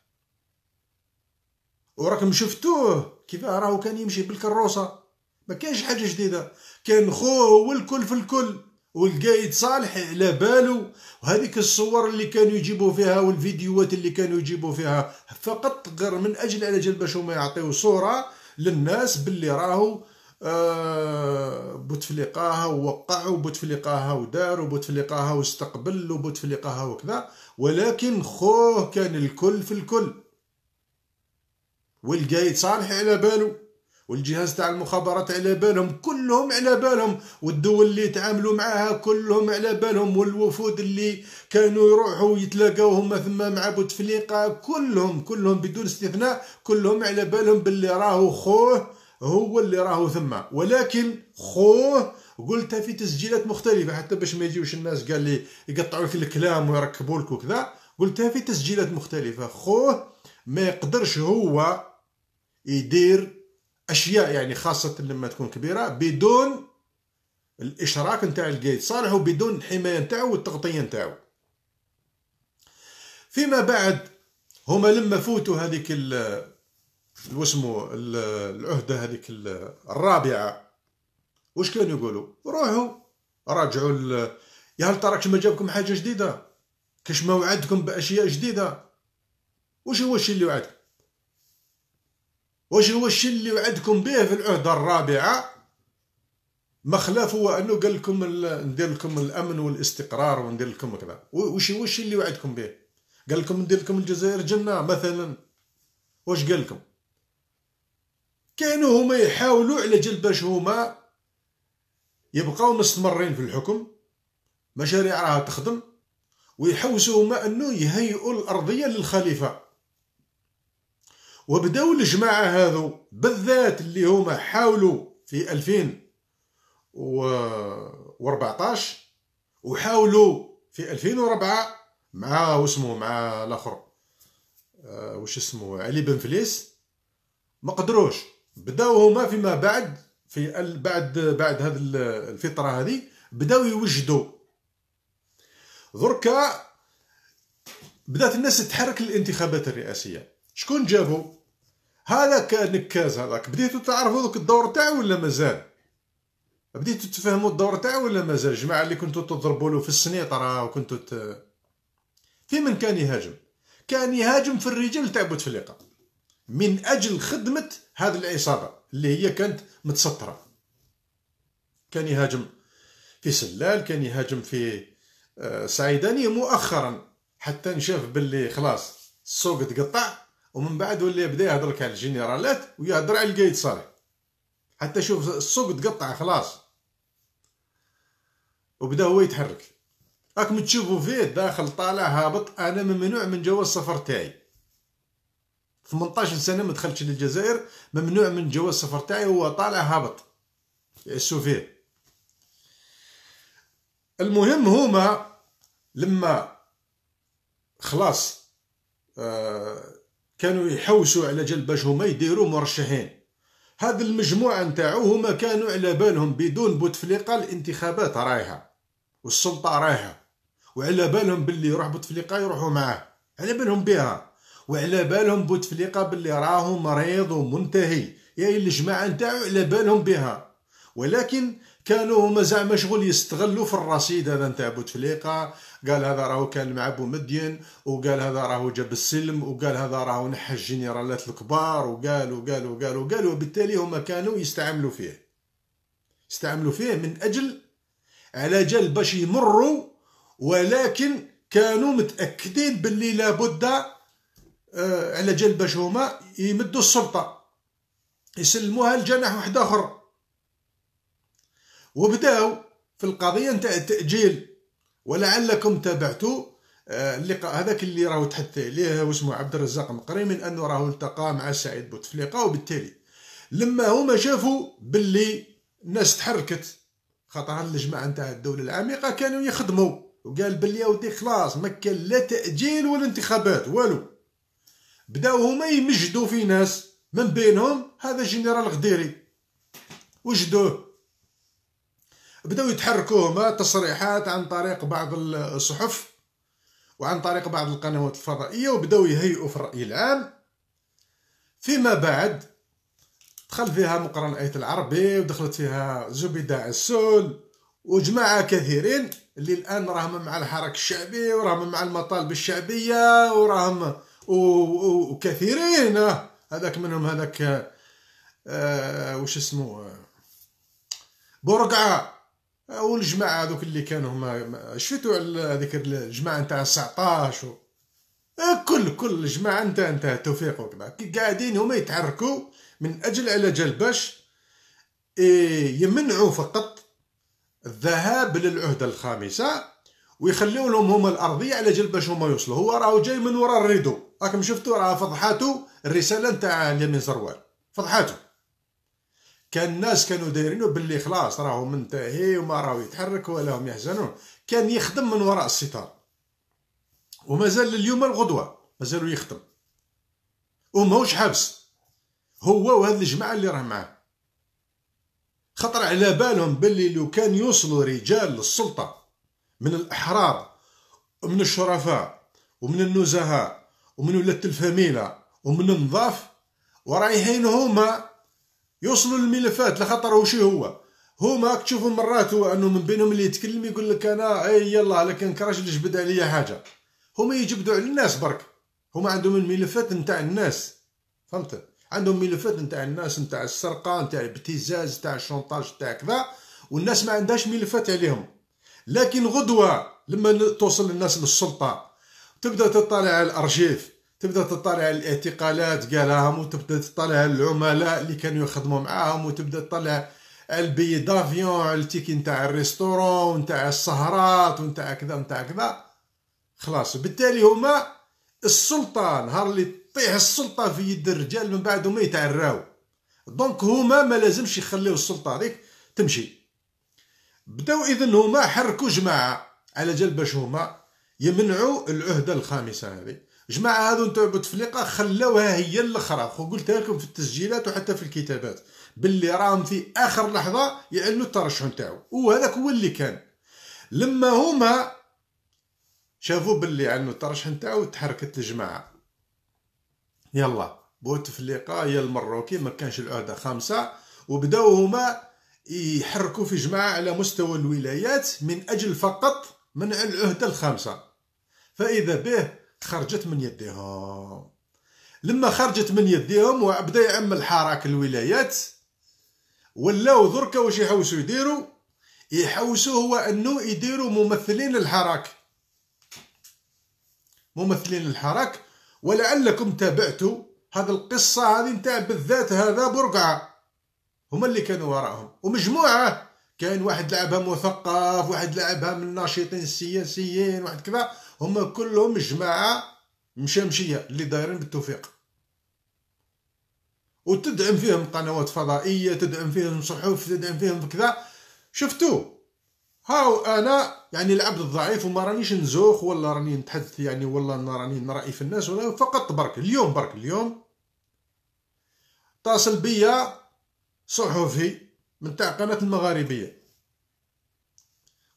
وراكم شفتوه كيف راهو كان يمشي بالكروسه ما كانش حاجه جديده كان خوه هو الكل في الكل والقايد صالح على بالو وهذيك الصور اللي كانوا يجيبوا فيها والفيديوهات اللي كانوا يجيبوا فيها فقط غير من اجل على جل باش هما يعطيو صوره للناس باللي راهو آه، بوتفليقه وقع وبوتفليقه ودار وبوتفليقه واستقبل وبوتفليقه وكذا ولكن خوه كان الكل في الكل والقايد صالح على بالو والجهاز تاع المخابرات على بالهم كلهم على بالهم والدول اللي تعاملوا معاها كلهم على بالهم والوفود اللي كانوا يروحوا يتلاقاو هما ثم مع بوتفليقه كلهم كلهم بدون استثناء كلهم على بالهم باللي راهو خوه هو اللي راهو ثما ولكن خوه قلتها في تسجيلات مختلفه حتى باش ما يجيوش الناس قال لي يقطعوا في الكلام ويركبوا لك وكذا قلتها في تسجيلات مختلفه خوه ما يقدرش هو يدير اشياء يعني خاصه لما تكون كبيره بدون الاشراك نتاع القايد صالح وبدون الحمايه نتاعو والتغطيه نتاعو فيما بعد هما لما فوتوا هذيك واسمو العهده هذيك الرابعه واش كانوا يقولوا روحوا راجعوا يا هل تراكش ما جابكم حاجه جديده كاش ما وعدكم باشياء جديده واش هو الشيء اللي وعدكم واش هو الشيء اللي وعدكم به في العهده الرابعه ما خلاف هو انه قال لكم ندير لكم الامن والاستقرار وندير لكم كذا واش هو الشيء اللي وعدكم به قال لكم ندير لكم الجزائر جنه مثلا واش قال لكم كانوا هما يحاولوا على جل باش هما يبقاو مستمرين في الحكم مشاريع راها تخدم ويحوسوا هما انه يهيئوا الارضيه للخليفه وبداو الجماعه هذو بالذات اللي هما حاولوا في 2014 وحاولوا في 2004 مع واسمه مع الاخر آه، واش اسمه علي بن فليس ما قدروش بداو هما فيما بعد في بعد بعد هذه الفتره هذه بداو يوجدوا دركا بدات الناس تحرك للانتخابات الرئاسيه شكون جابوا هذاك نكاز هذاك بديتو تعرفوا دوك الدور تاعو ولا مازال بديتو تفهموا الدور تاعو ولا مازال الجماعه اللي كنتو تضربوا له في السنيطره وكنتوا ت... في من كان يهاجم كان يهاجم في الرجال تاع بوتفليقه من أجل خدمة هذه العصابة اللي هي كانت متسترة كان يهاجم في سلال كان يهاجم في آه، سعيداني مؤخرا حتى نشاف باللي خلاص السوق تقطع ومن بعد ولا بدا يهضر على الجنرالات ويهضر على القايد صالح حتى شوف السوق تقطع خلاص وبدا هو يتحرك راكم تشوفوا فيه داخل طالع هابط انا ممنوع من جواز السفر تاعي 18 سنه ما دخلتش للجزائر ممنوع من جواز السفر تاعي هو طالع هابط يعسو فيه المهم هما لما خلاص آه، كانوا يحوسوا على جال باش هما يديروا مرشحين هاد المجموعه نتاعو هما كانوا على بالهم بدون بوتفليقه الانتخابات رايحه والسلطه رايحه وعلى بالهم باللي يروح بوتفليقه يروحوا معاه على بالهم بها وعلى بالهم بوتفليقه باللي راهو مريض ومنتهي يا الجماعه نتاعو على بالهم بها ولكن كانوا هما زعما شغل يستغلوا في الرصيد هذا نتاع بوتفليقه قال هذا راهو كان مع بومدين وقال هذا راهو جاب السلم وقال هذا راهو نحى الجنرالات الكبار وقال وقال وقال وقال وبالتالي هما كانوا يستعملوا فيه استعملوا فيه من اجل على جال باش يمروا ولكن كانوا متاكدين باللي لابد آه، على جال باش هما يمدوا السلطه يسلموها لجناح واحد اخر وبداو في القضيه نتاع التاجيل ولعلكم تابعتوا آه، اللقاء هذاك اللي راهو تحدث عليه واسمه عبد الرزاق مقري من انه راهو التقى مع سعيد بوتفليقه وبالتالي لما هما شافوا باللي الناس تحركت خاطر الجماعه نتاع الدوله العميقه كانوا يخدموا وقال باللي يا ودي خلاص ما كان لا تاجيل ولا انتخابات والو بداو هما يمجدوا في ناس من بينهم هذا جنرال غديري وجدوه بداو يتحركوا هما تصريحات عن طريق بعض الصحف وعن طريق بعض القنوات الفضائية وبداو يهيئوا في الرأي العام فيما بعد دخل فيها مقرن ايت العربي ودخلت فيها زبيدة عسول وجماعة كثيرين اللي الآن راهم مع الحراك الشعبي وراهم مع المطالب الشعبية وراهم وكثيرين آه، هذاك منهم هذاك آه وش اسمه برقعه آه، والجماعه هذوك اللي كانوا هما شفتوا على هذيك الجماعه نتاع 19 و... آه، كل كل الجماعه نتاع نتاع توفيق وكذا قاعدين هما يتحركوا من اجل على جال باش يمنعوا فقط الذهاب للعهده الخامسه ويخليو لهم هما الارضيه على جال باش هما يوصلوا هو راهو جاي من وراء الريدو راكم شفتوا راه فضحاتو الرساله نتاع اليمين زروال فضحاتو كان الناس كانوا دايرينو باللي خلاص راهو منتهي وما راهو يتحرك ولا هم يحزنون كان يخدم من وراء الستار ومازال اليوم الغدوه مازالو يخدم وماهوش حبس هو وهاد الجماعه اللي راه معاه خطر على بالهم باللي لو كان يوصلوا رجال للسلطه من الأحرار ومن الشرفاء ومن النزهاء ومن ولاد الفاميلة ومن النظاف ورايحين هما يوصلوا الملفات لخاطر وش هو هما تشوفوا مرات انه من بينهم اللي يتكلم يقول لك انا اي يلا لكن كراش اللي جبد عليا حاجه هما يجبدوا على الناس برك هما عندهم الملفات نتاع الناس فهمت عندهم ملفات نتاع الناس نتاع السرقه نتاع الابتزاز نتاع الشونطاج نتاع كذا والناس ما عندهاش ملفات عليهم لكن غدوه لما توصل الناس للسلطه تبدا تطلع على الارشيف تبدا تطلع على الاعتقالات قالهم وتبدا تطلع على العملاء اللي كانوا يخدموا معاهم وتبدا تطلع البي دافيون على التيكي نتاع الريستورون نتاع السهرات ونتاع كذا نتاع كذا خلاص بالتالي هما السلطه نهار اللي تطيح السلطه في يد الرجال من بعد هما يتعراو دونك هما ما لازمش يخليو السلطه هذيك تمشي بداو اذا هما حركوا جماعه على جال باش هما يمنعوا العهده الخامسه هذه جماعه هذو نتاع بوتفليقه خلاوها هي الاخرى قلتها لكم في التسجيلات وحتى في الكتابات باللي راهم في اخر لحظه يعلنوا الترشح نتاعو وهذاك هو اللي كان لما هما شافوا باللي عنو الترشح نتاعو تحركت الجماعه يلا بوتفليقه هي المروكي ما كانش العهده خامسه وبداو هما يحركوا في جماعة على مستوى الولايات من أجل فقط منع العهدة الخامسة فإذا به خرجت من يديهم لما خرجت من يديهم وبدا يعمل حراك الولايات ولاو دركا واش يحوسوا يديروا يحوسوا هو انه يديروا ممثلين للحراك ممثلين للحراك ولعلكم تابعتوا هذه القصه هذه نتاع بالذات هذا برقعه هما اللي كانوا وراهم ومجموعه كان واحد لعبها مثقف واحد لعبها من الناشطين السياسيين واحد كذا هما كلهم جماعه مشامشيه اللي دايرين بالتوفيق وتدعم فيهم قنوات فضائيه تدعم فيهم صحف تدعم فيهم كذا شفتوا هاو انا يعني العبد الضعيف وما رانيش نزوخ ولا راني نتحدث يعني ولا راني نرأي في الناس ولا فقط برك اليوم برك اليوم اتصل بيا صحفي من تاع قناة المغاربية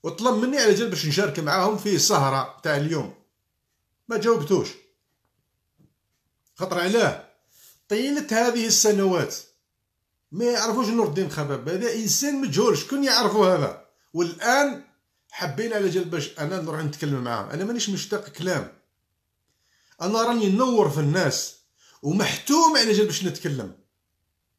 وطلب مني على جال باش نشارك معاهم في سهرة تاع اليوم ما جاوبتوش خطر علاه طيلة هذه السنوات ما يعرفوش نور الدين خباب هذا انسان مجهول شكون يعرفو هذا والان حبينا على جال باش انا نروح نتكلم معاهم انا مانيش مشتاق كلام انا راني نور في الناس ومحتوم على جال باش نتكلم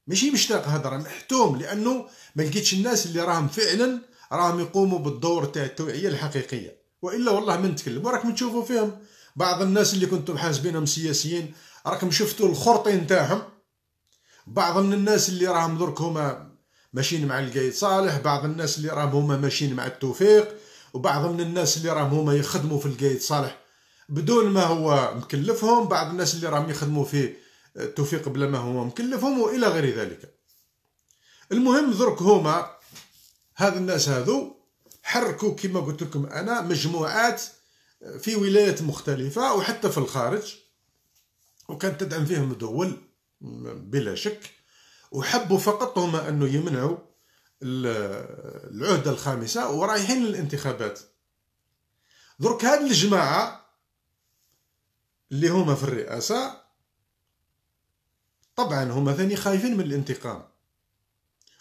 ماشي مشتاق هضره محتوم لانه ما لقيتش الناس اللي راهم فعلا راهم يقوموا بالدور تاع التوعيه الحقيقيه والا والله ما نتكلم وراكم تشوفوا فيهم بعض الناس اللي كنتم حاسبينهم سياسيين راكم شفتوا الخرطين تاعهم بعض من الناس اللي راهم درك هما ماشيين مع القايد صالح بعض الناس اللي راهم هما ماشيين مع التوفيق وبعض من الناس اللي راهم هما يخدموا في القايد صالح بدون ما هو مكلفهم بعض الناس اللي راهم يخدموا في التوفيق بلا ما هو مكلفهم والى غير ذلك المهم درك هما هاد الناس هذو حركوا كما قلت لكم انا مجموعات آه، في ولايات مختلفه وحتى في الخارج وكانت تدعم فيهم دول بلا شك وحبوا فقط هما انه يمنعوا آه، العهده الخامسه ورايحين للانتخابات درك هاد الجماعه اللي هما في الرئاسه طبعا هما ثاني خايفين من الانتقام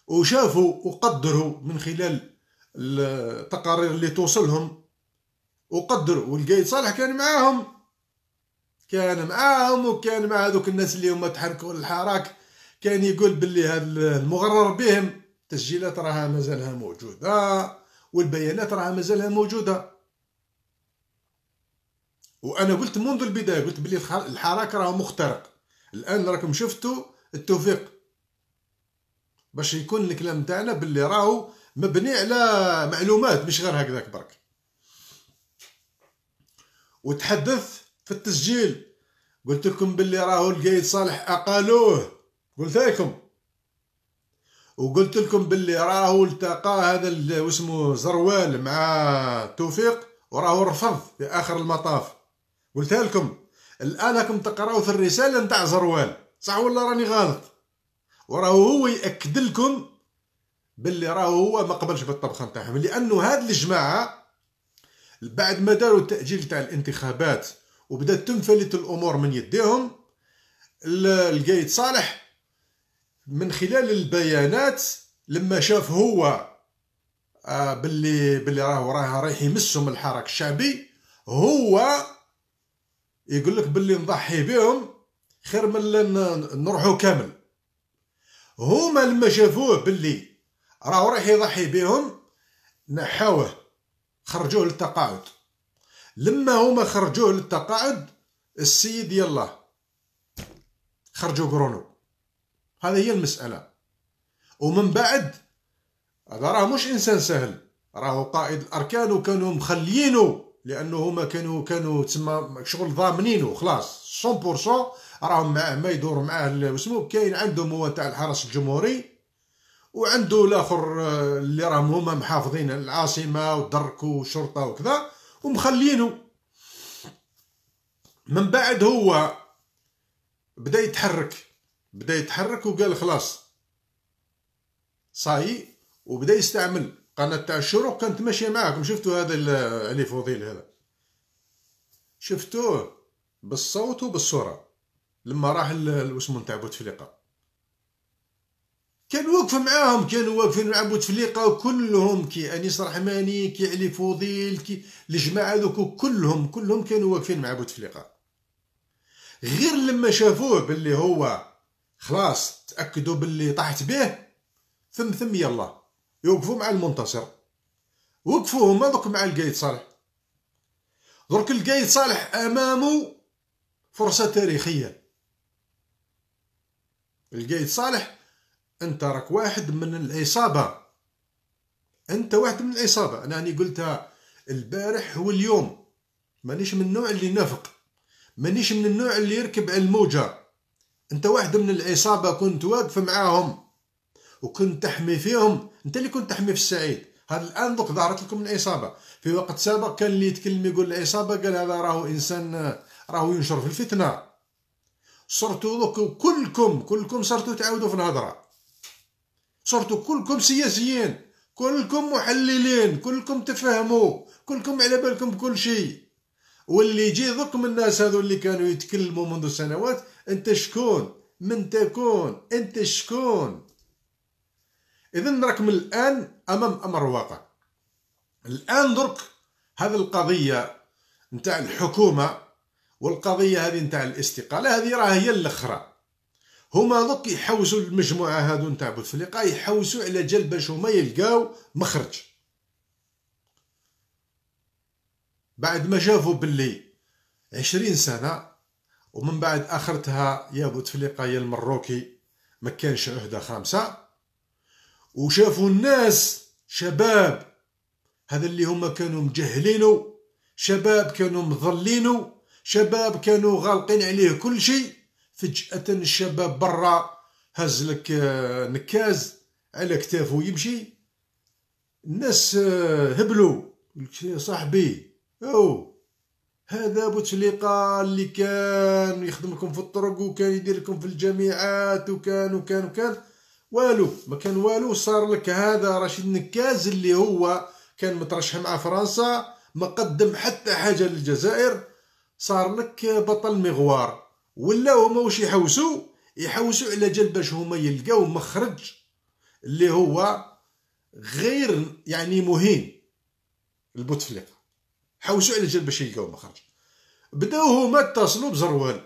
وشافوا وقدروا من خلال التقارير اللي توصلهم وقدروا والقايد صالح كان معاهم كان معاهم وكان مع هذوك الناس اللي هما تحركوا الحراك كان يقول باللي هذا المغرر بهم تسجيلات راها مازالها موجوده والبيانات راها مازالها موجوده وانا قلت منذ البدايه قلت بلي الحراك راه مخترق الان راكم شفتوا التوفيق باش يكون الكلام تاعنا باللي راهو مبني على معلومات مش غير هكذاك برك وتحدث في التسجيل قلت لكم باللي راهو القايد صالح اقالوه قلت لكم وقلت لكم باللي راهو التقى هذا اسمه زروال مع توفيق وراهو رفض في اخر المطاف قلت لكم الان راكم تقراو في الرساله نتاع زروال صح ولا راني غلط وراه هو ياكد لكم باللي راه هو ما قبلش بالطبخه نتاعهم لانه هاد الجماعه بعد ما داروا التاجيل تاع الانتخابات وبدات تنفلت الامور من يديهم القايد صالح من خلال البيانات لما شاف هو آه، باللي باللي راه راه رايح يمسهم الحراك الشعبي هو يقول لك باللي نضحي بهم خير من نروحو كامل هما لما شافوه باللي راهو راح يضحي بهم نحاوه خرجوه للتقاعد لما هما خرجوه للتقاعد السيد يلا خرجوا قرونو هذه هي المسألة ومن بعد هذا راه مش إنسان سهل راهو قائد الأركان وكانوا مخليينه لانه هما كانوا كانوا تما شغل ضامنينه خلاص 100% راهم معاه ما يدور معاه وسمو كاين عندهم هو تاع الحرس الجمهوري وعنده الاخر آه، اللي راهم هما محافظين العاصمه ودركو والشرطه وكذا ومخلينه من بعد هو بدا يتحرك بدا يتحرك وقال خلاص صاي وبدا يستعمل قناة تاع الشروق كانت ماشية معاكم شفتوا هذا اللي فوضيل هذا شفتوه بالصوت وبالصورة لما راح الوسمون تاع بوتفليقة كان واقف معاهم كانوا واقفين مع بوتفليقة وكلهم كي انيس رحماني كي علي فوضيل كي الجماعة ذوك كلهم كلهم كانوا واقفين مع بوتفليقة غير لما شافوه باللي هو خلاص تاكدوا باللي طاحت به ثم ثم يلا يوقفوا مع المنتصر وقفوا هما دوك مع القايد صالح درك القايد صالح امامه فرصه تاريخيه القايد صالح انت راك واحد من العصابه انت واحد من العصابه انا راني قلتها البارح اليوم مانيش من النوع اللي نفق مانيش من النوع اللي يركب على الموجه انت واحد من العصابه كنت واقف معاهم وكنت تحمي فيهم انت اللي كنت تحمي في السعيد هذا الان دوك ظهرت لكم الاصابه في وقت سابق كان اللي يتكلم يقول الاصابه قال هذا راهو انسان راهو ينشر في الفتنه صرتوا دوك كلكم كلكم صرتوا تعاودوا في الهضره صرتوا كلكم سياسيين كلكم محللين كلكم تفهموا كلكم على بالكم بكل شيء واللي يجي دوك من الناس هذو اللي كانوا يتكلموا منذ سنوات انت شكون من تكون انت شكون اذا راكم الان امام امر واقع الان درك هذه القضيه نتاع الحكومه والقضيه هذه نتاع الاستقاله هذه راه هي الاخرى هما دوك يحوسوا المجموعه هادو نتاع بوتفليقه يحوسوا على جال باش هما يلقاو مخرج بعد ما شافوا باللي عشرين سنه ومن بعد اخرتها يا بوتفليقه يا المروكي ما كانش عهده خامسه وشافوا الناس شباب هذا اللي هما كانوا مجهلينه شباب كانوا مظلينه شباب كانوا غالقين عليه كل شيء فجأة الشباب برا هز لك آه، نكاز على كتافه يمشي الناس آه، هبلوا صاحبي او هذا بوتفليقة اللي كان يخدمكم في الطرق وكان يديركم في الجامعات وكان وكان وكان, وكان والو ما كان والو صار لك هذا رشيد نكاز اللي هو كان مترشح مع فرنسا ما قدم حتى حاجه للجزائر صار لك بطل مغوار ولا هما واش يحوسوا يحوسوا على جال باش هما يلقاو مخرج اللي هو غير يعني مهين لبوتفليقه حوسوا على جال باش يلقاو مخرج بداو هما اتصلوا بزروال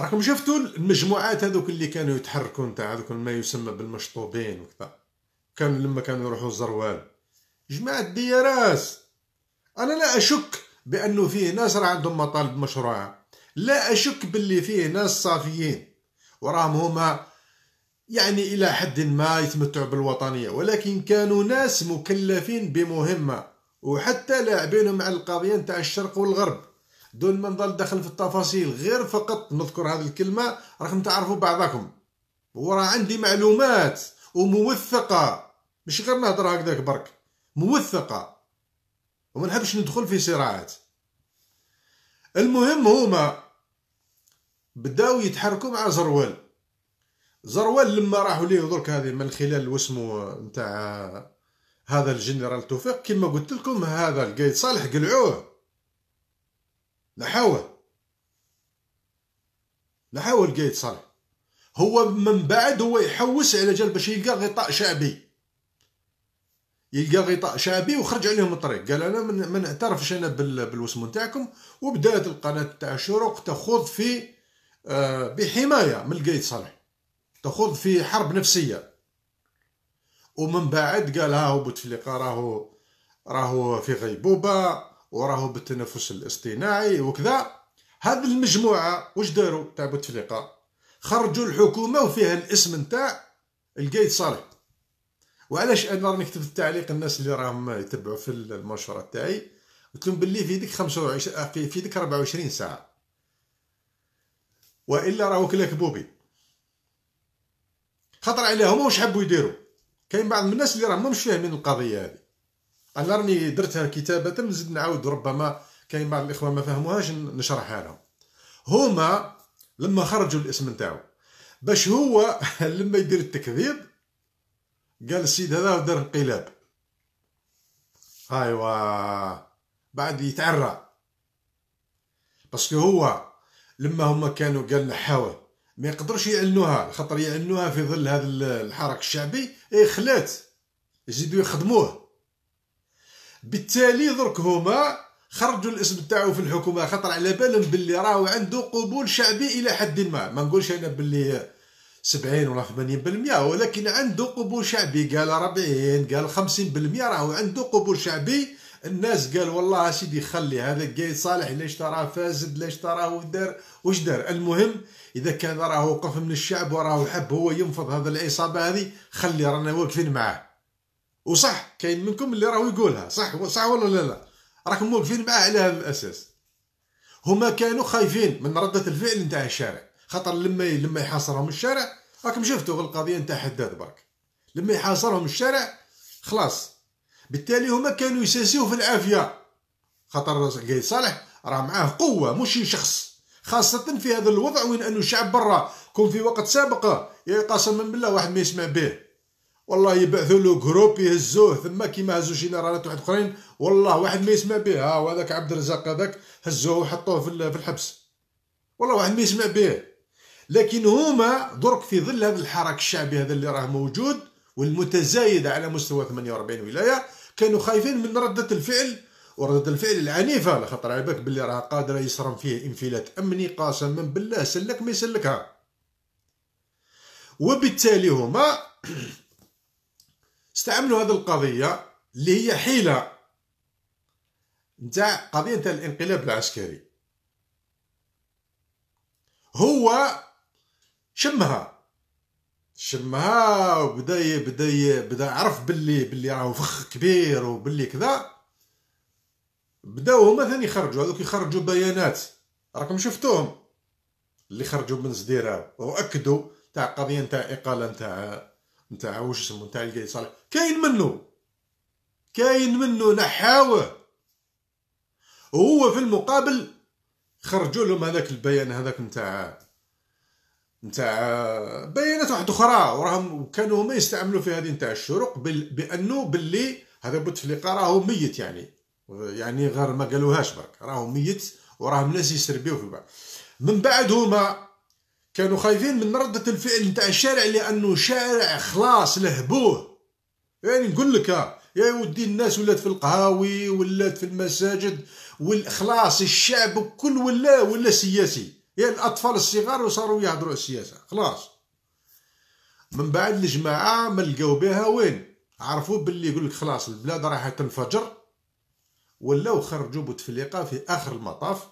راكم شفتوا المجموعات هذوك اللي كانوا يتحركوا نتاع هذوك ما يسمى بالمشطوبين وكذا كان لما كانوا يروحوا الزروال جماعة دياراس أنا لا أشك بأنه فيه ناس راه عندهم مطالب مشروعة لا أشك باللي فيه ناس صافيين وراهم هما يعني إلى حد ما يتمتعوا بالوطنية ولكن كانوا ناس مكلفين بمهمة وحتى لاعبينهم على القضية نتاع الشرق والغرب دون ما نضل دخل في التفاصيل غير فقط نذكر هذه الكلمه راكم تعرفوا بعضكم وراه عندي معلومات وموثقه مش غير نهضر هكذاك برك موثقه وما نحبش ندخل في صراعات المهم هما بداو يتحركوا مع زروال زروال لما راحوا ليه درك هذه من خلال واسمو نتاع هذا الجنرال توفيق كما قلت لكم هذا القايد صالح قلعوه لا لحاول قايد صالح هو من بعد هو يحوس على جال باش يلقى غطاء شعبي يلقى غطاء شعبي وخرج عليهم الطريق قال انا ما نعترفش انا بالوسم نتاعكم وبدات القناه تاع الشروق تخوض في آه، بحمايه من القايد صالح تخوض في حرب نفسيه ومن بعد قال ها هو بوتفليقه راهو راهو في غيبوبه وراهو بالتنفس الاصطناعي وكذا هذه المجموعه واش داروا تاع بوتفليقه خرجوا الحكومه وفيها الاسم نتاع القايد صالح وعلاش انا راني كتبت التعليق الناس اللي راهم يتبعوا في المنشوره تاعي قلت لهم باللي في ديك 25 في, ديك 24 ساعه والا راهو كلاك بوبي خطر عليهم واش حبوا يديروا كاين بعض الناس اللي راهم مش فاهمين القضيه هذه انا راني درتها كتابه نزيد نعاود ربما كاين بعض الاخوه ما فهموهاش نشرحها لهم هما لما خرجوا الاسم نتاعو باش هو (laughs) لما يدير التكذيب قال السيد هذا دار انقلاب ايوا بعد يتعرى باسكو هو لما هما كانوا قال نحاوه ما يقدروش يعلنوها خاطر يعلنوها في ظل هذا الحراك الشعبي اي خلات يزيدوا يخدموه بالتالي درك هما خرجوا الاسم تاعو في الحكومه خطر على بالهم باللي راهو عنده قبول شعبي الى حد ما ما نقولش انا باللي 70 ولا 80% ولكن عنده قبول شعبي قال 40 قال 50% راهو عنده قبول شعبي الناس قال والله سيدي خلي هذا قايد صالح ليش تراه فاسد ليش تراه دار واش دار المهم اذا كان راه وقف من الشعب وراهو حب هو ينفض هذا العصابه هذه خلي رانا واقفين معاه وصح كاين منكم اللي راهو يقولها صح صح ولا لا لا راكم واقفين معاه على هذا الاساس هما كانوا خايفين من ردة الفعل نتاع الشارع خاطر لما لما يحاصرهم الشارع راكم شفتوا في القضيه نتاع حداد برك لما يحاصرهم الشارع خلاص بالتالي هما كانوا يساسيو في العافيه خاطر قايد صالح راه معاه قوه مش شخص خاصه في هذا الوضع وين انه الشعب برا كون في وقت سابق يا قسما بالله واحد ما يسمع به والله يبعثوا له جروب يهزوه ثما كيما هزوا جنرالات واحد اخرين والله واحد ما يسمع به ها وهذاك عبد الرزاق هذاك هزوه وحطوه في الحبس والله واحد ما يسمع به لكن هما درك في ظل هذا الحراك الشعبي هذا اللي راه موجود والمتزايد على مستوى 48 ولايه كانوا خايفين من رده الفعل وردة الفعل العنيفة خاطر على بالك باللي راه قادرة يصرم فيه انفلات أمني من بالله سلك ما يسلكها وبالتالي هما (clears throat) استعملوا هذه القضيه اللي هي حيله نتاع قضيه نتاع الانقلاب العسكري هو شمها شمها وبدا بدا بدا عرف باللي باللي راهو فخ كبير وباللي كذا بداو هما ثاني يخرجوا هذوك يخرجوا بيانات راكم شفتوهم اللي خرجوا من زديره واكدوا تاع قضيه تاع اقاله تاع نتاع واش وجسم نتاع القاي صالح كاين منه كاين منه نحاوه وهو في المقابل خرجوا لهم هذاك البيان هذاك نتاع نتاع بيانات واحد اخرى وراهم كانوا هما يستعملوا في هذه نتاع الشروق بانه باللي هذا بوتفليقه راهو ميت يعني يعني غير ما قالوهاش برك راهو ميت وراهم ناس يسربيو في بعض من بعد هما كانوا خايفين من ردة الفعل نتاع الشارع لأنه شارع خلاص لهبوه يعني نقول لك يا ودي الناس ولات في القهاوي ولات في المساجد والخلاص الشعب كل ولا ولا سياسي يعني الأطفال الصغار وصاروا يهضروا السياسة خلاص من بعد الجماعة ما لقاو بها وين عرفوا باللي يقول لك خلاص البلاد راح تنفجر ولاو خرجوا بوتفليقة في آخر المطاف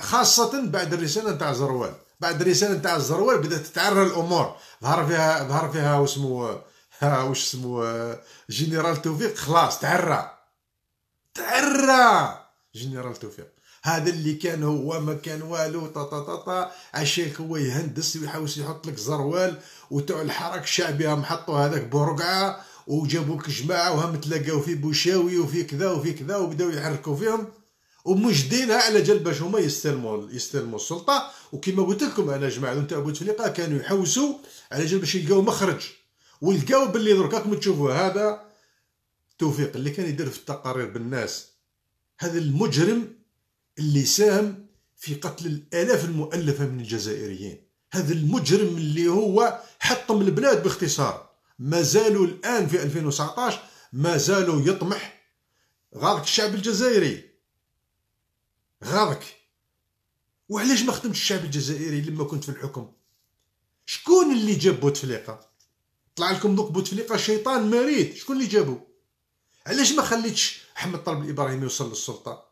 خاصة بعد الرسالة نتاع زروال بعد الرساله نتاع الزروال بدات تتعرى الامور ظهر فيها ظهر فيها واسمو واش اسمو جنرال توفيق خلاص تعرى تعرى جنرال توفيق هذا اللي كان هو ما كان والو طا طا طا طا هو يهندس ويحوس يحط لك زروال وتاع الحراك الشعبي هم حطوا هذاك بورقعه وجابوا لك جماعه وهم تلاقاو في بوشاوي وفي كذا وفي كذا وبداو يحركوا فيهم ومجدينها على جال باش هما يستلموا يستلموا السلطه وكما قلت لكم انا جماعه تاع بوتفليقه كانوا يحوسوا على جال باش يلقاو مخرج ولقاو باللي درك راكم تشوفوا هذا توفيق اللي كان يدير في التقارير بالناس هذا المجرم اللي ساهم في قتل الالاف المؤلفه من الجزائريين هذا المجرم اللي هو حطم البلاد باختصار ما زالوا الان في 2019 ما زالوا يطمح غارق الشعب الجزائري غاضك وعلاش ما خدمتش الشعب الجزائري لما كنت في الحكم شكون اللي جاب بوتفليقه طلع لكم دوك بوتفليقه شيطان مريض شكون اللي جابو علاش ما خليتش احمد طلب الابراهيمي يوصل للسلطه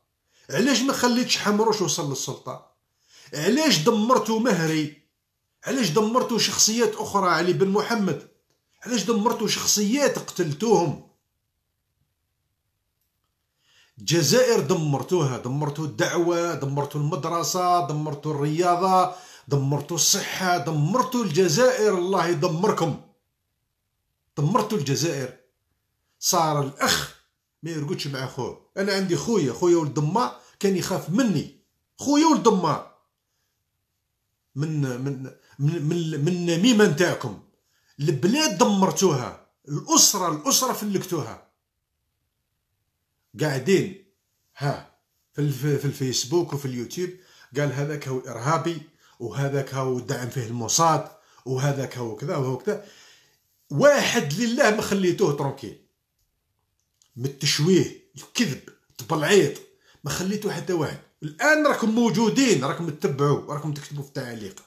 علاش ما خليتش حمروش يوصل للسلطه علاش دمرتوا مهري علاش دمرتوا شخصيات اخرى علي بن محمد علاش دمرتوا شخصيات قتلتوهم الجزائر دمرتوها دمرتوا الدعوه دمرتوا المدرسه دمرتوا الرياضه دمرتوا الصحه دمرتوا الجزائر الله يدمركم دمرتوا الجزائر صار الاخ ما يرقدش مع خوه انا عندي خويا خويا ولد ما كان يخاف مني خويا ولد ما من من من من, من النميمه نتاعكم البلاد دمرتوها الاسره الاسره فلكتوها قاعدين ها في, الفيسبوك وفي اليوتيوب قال هذاك هو ارهابي وهذاك هو دعم فيه الموساد وهذاك هو كذا وهو كذا واحد لله ما خليتوه ترونكيل من التشويه الكذب تبلعيط ما خليتو حتى واحد الان راكم موجودين راكم تتبعوا راكم تكتبوا في التعليق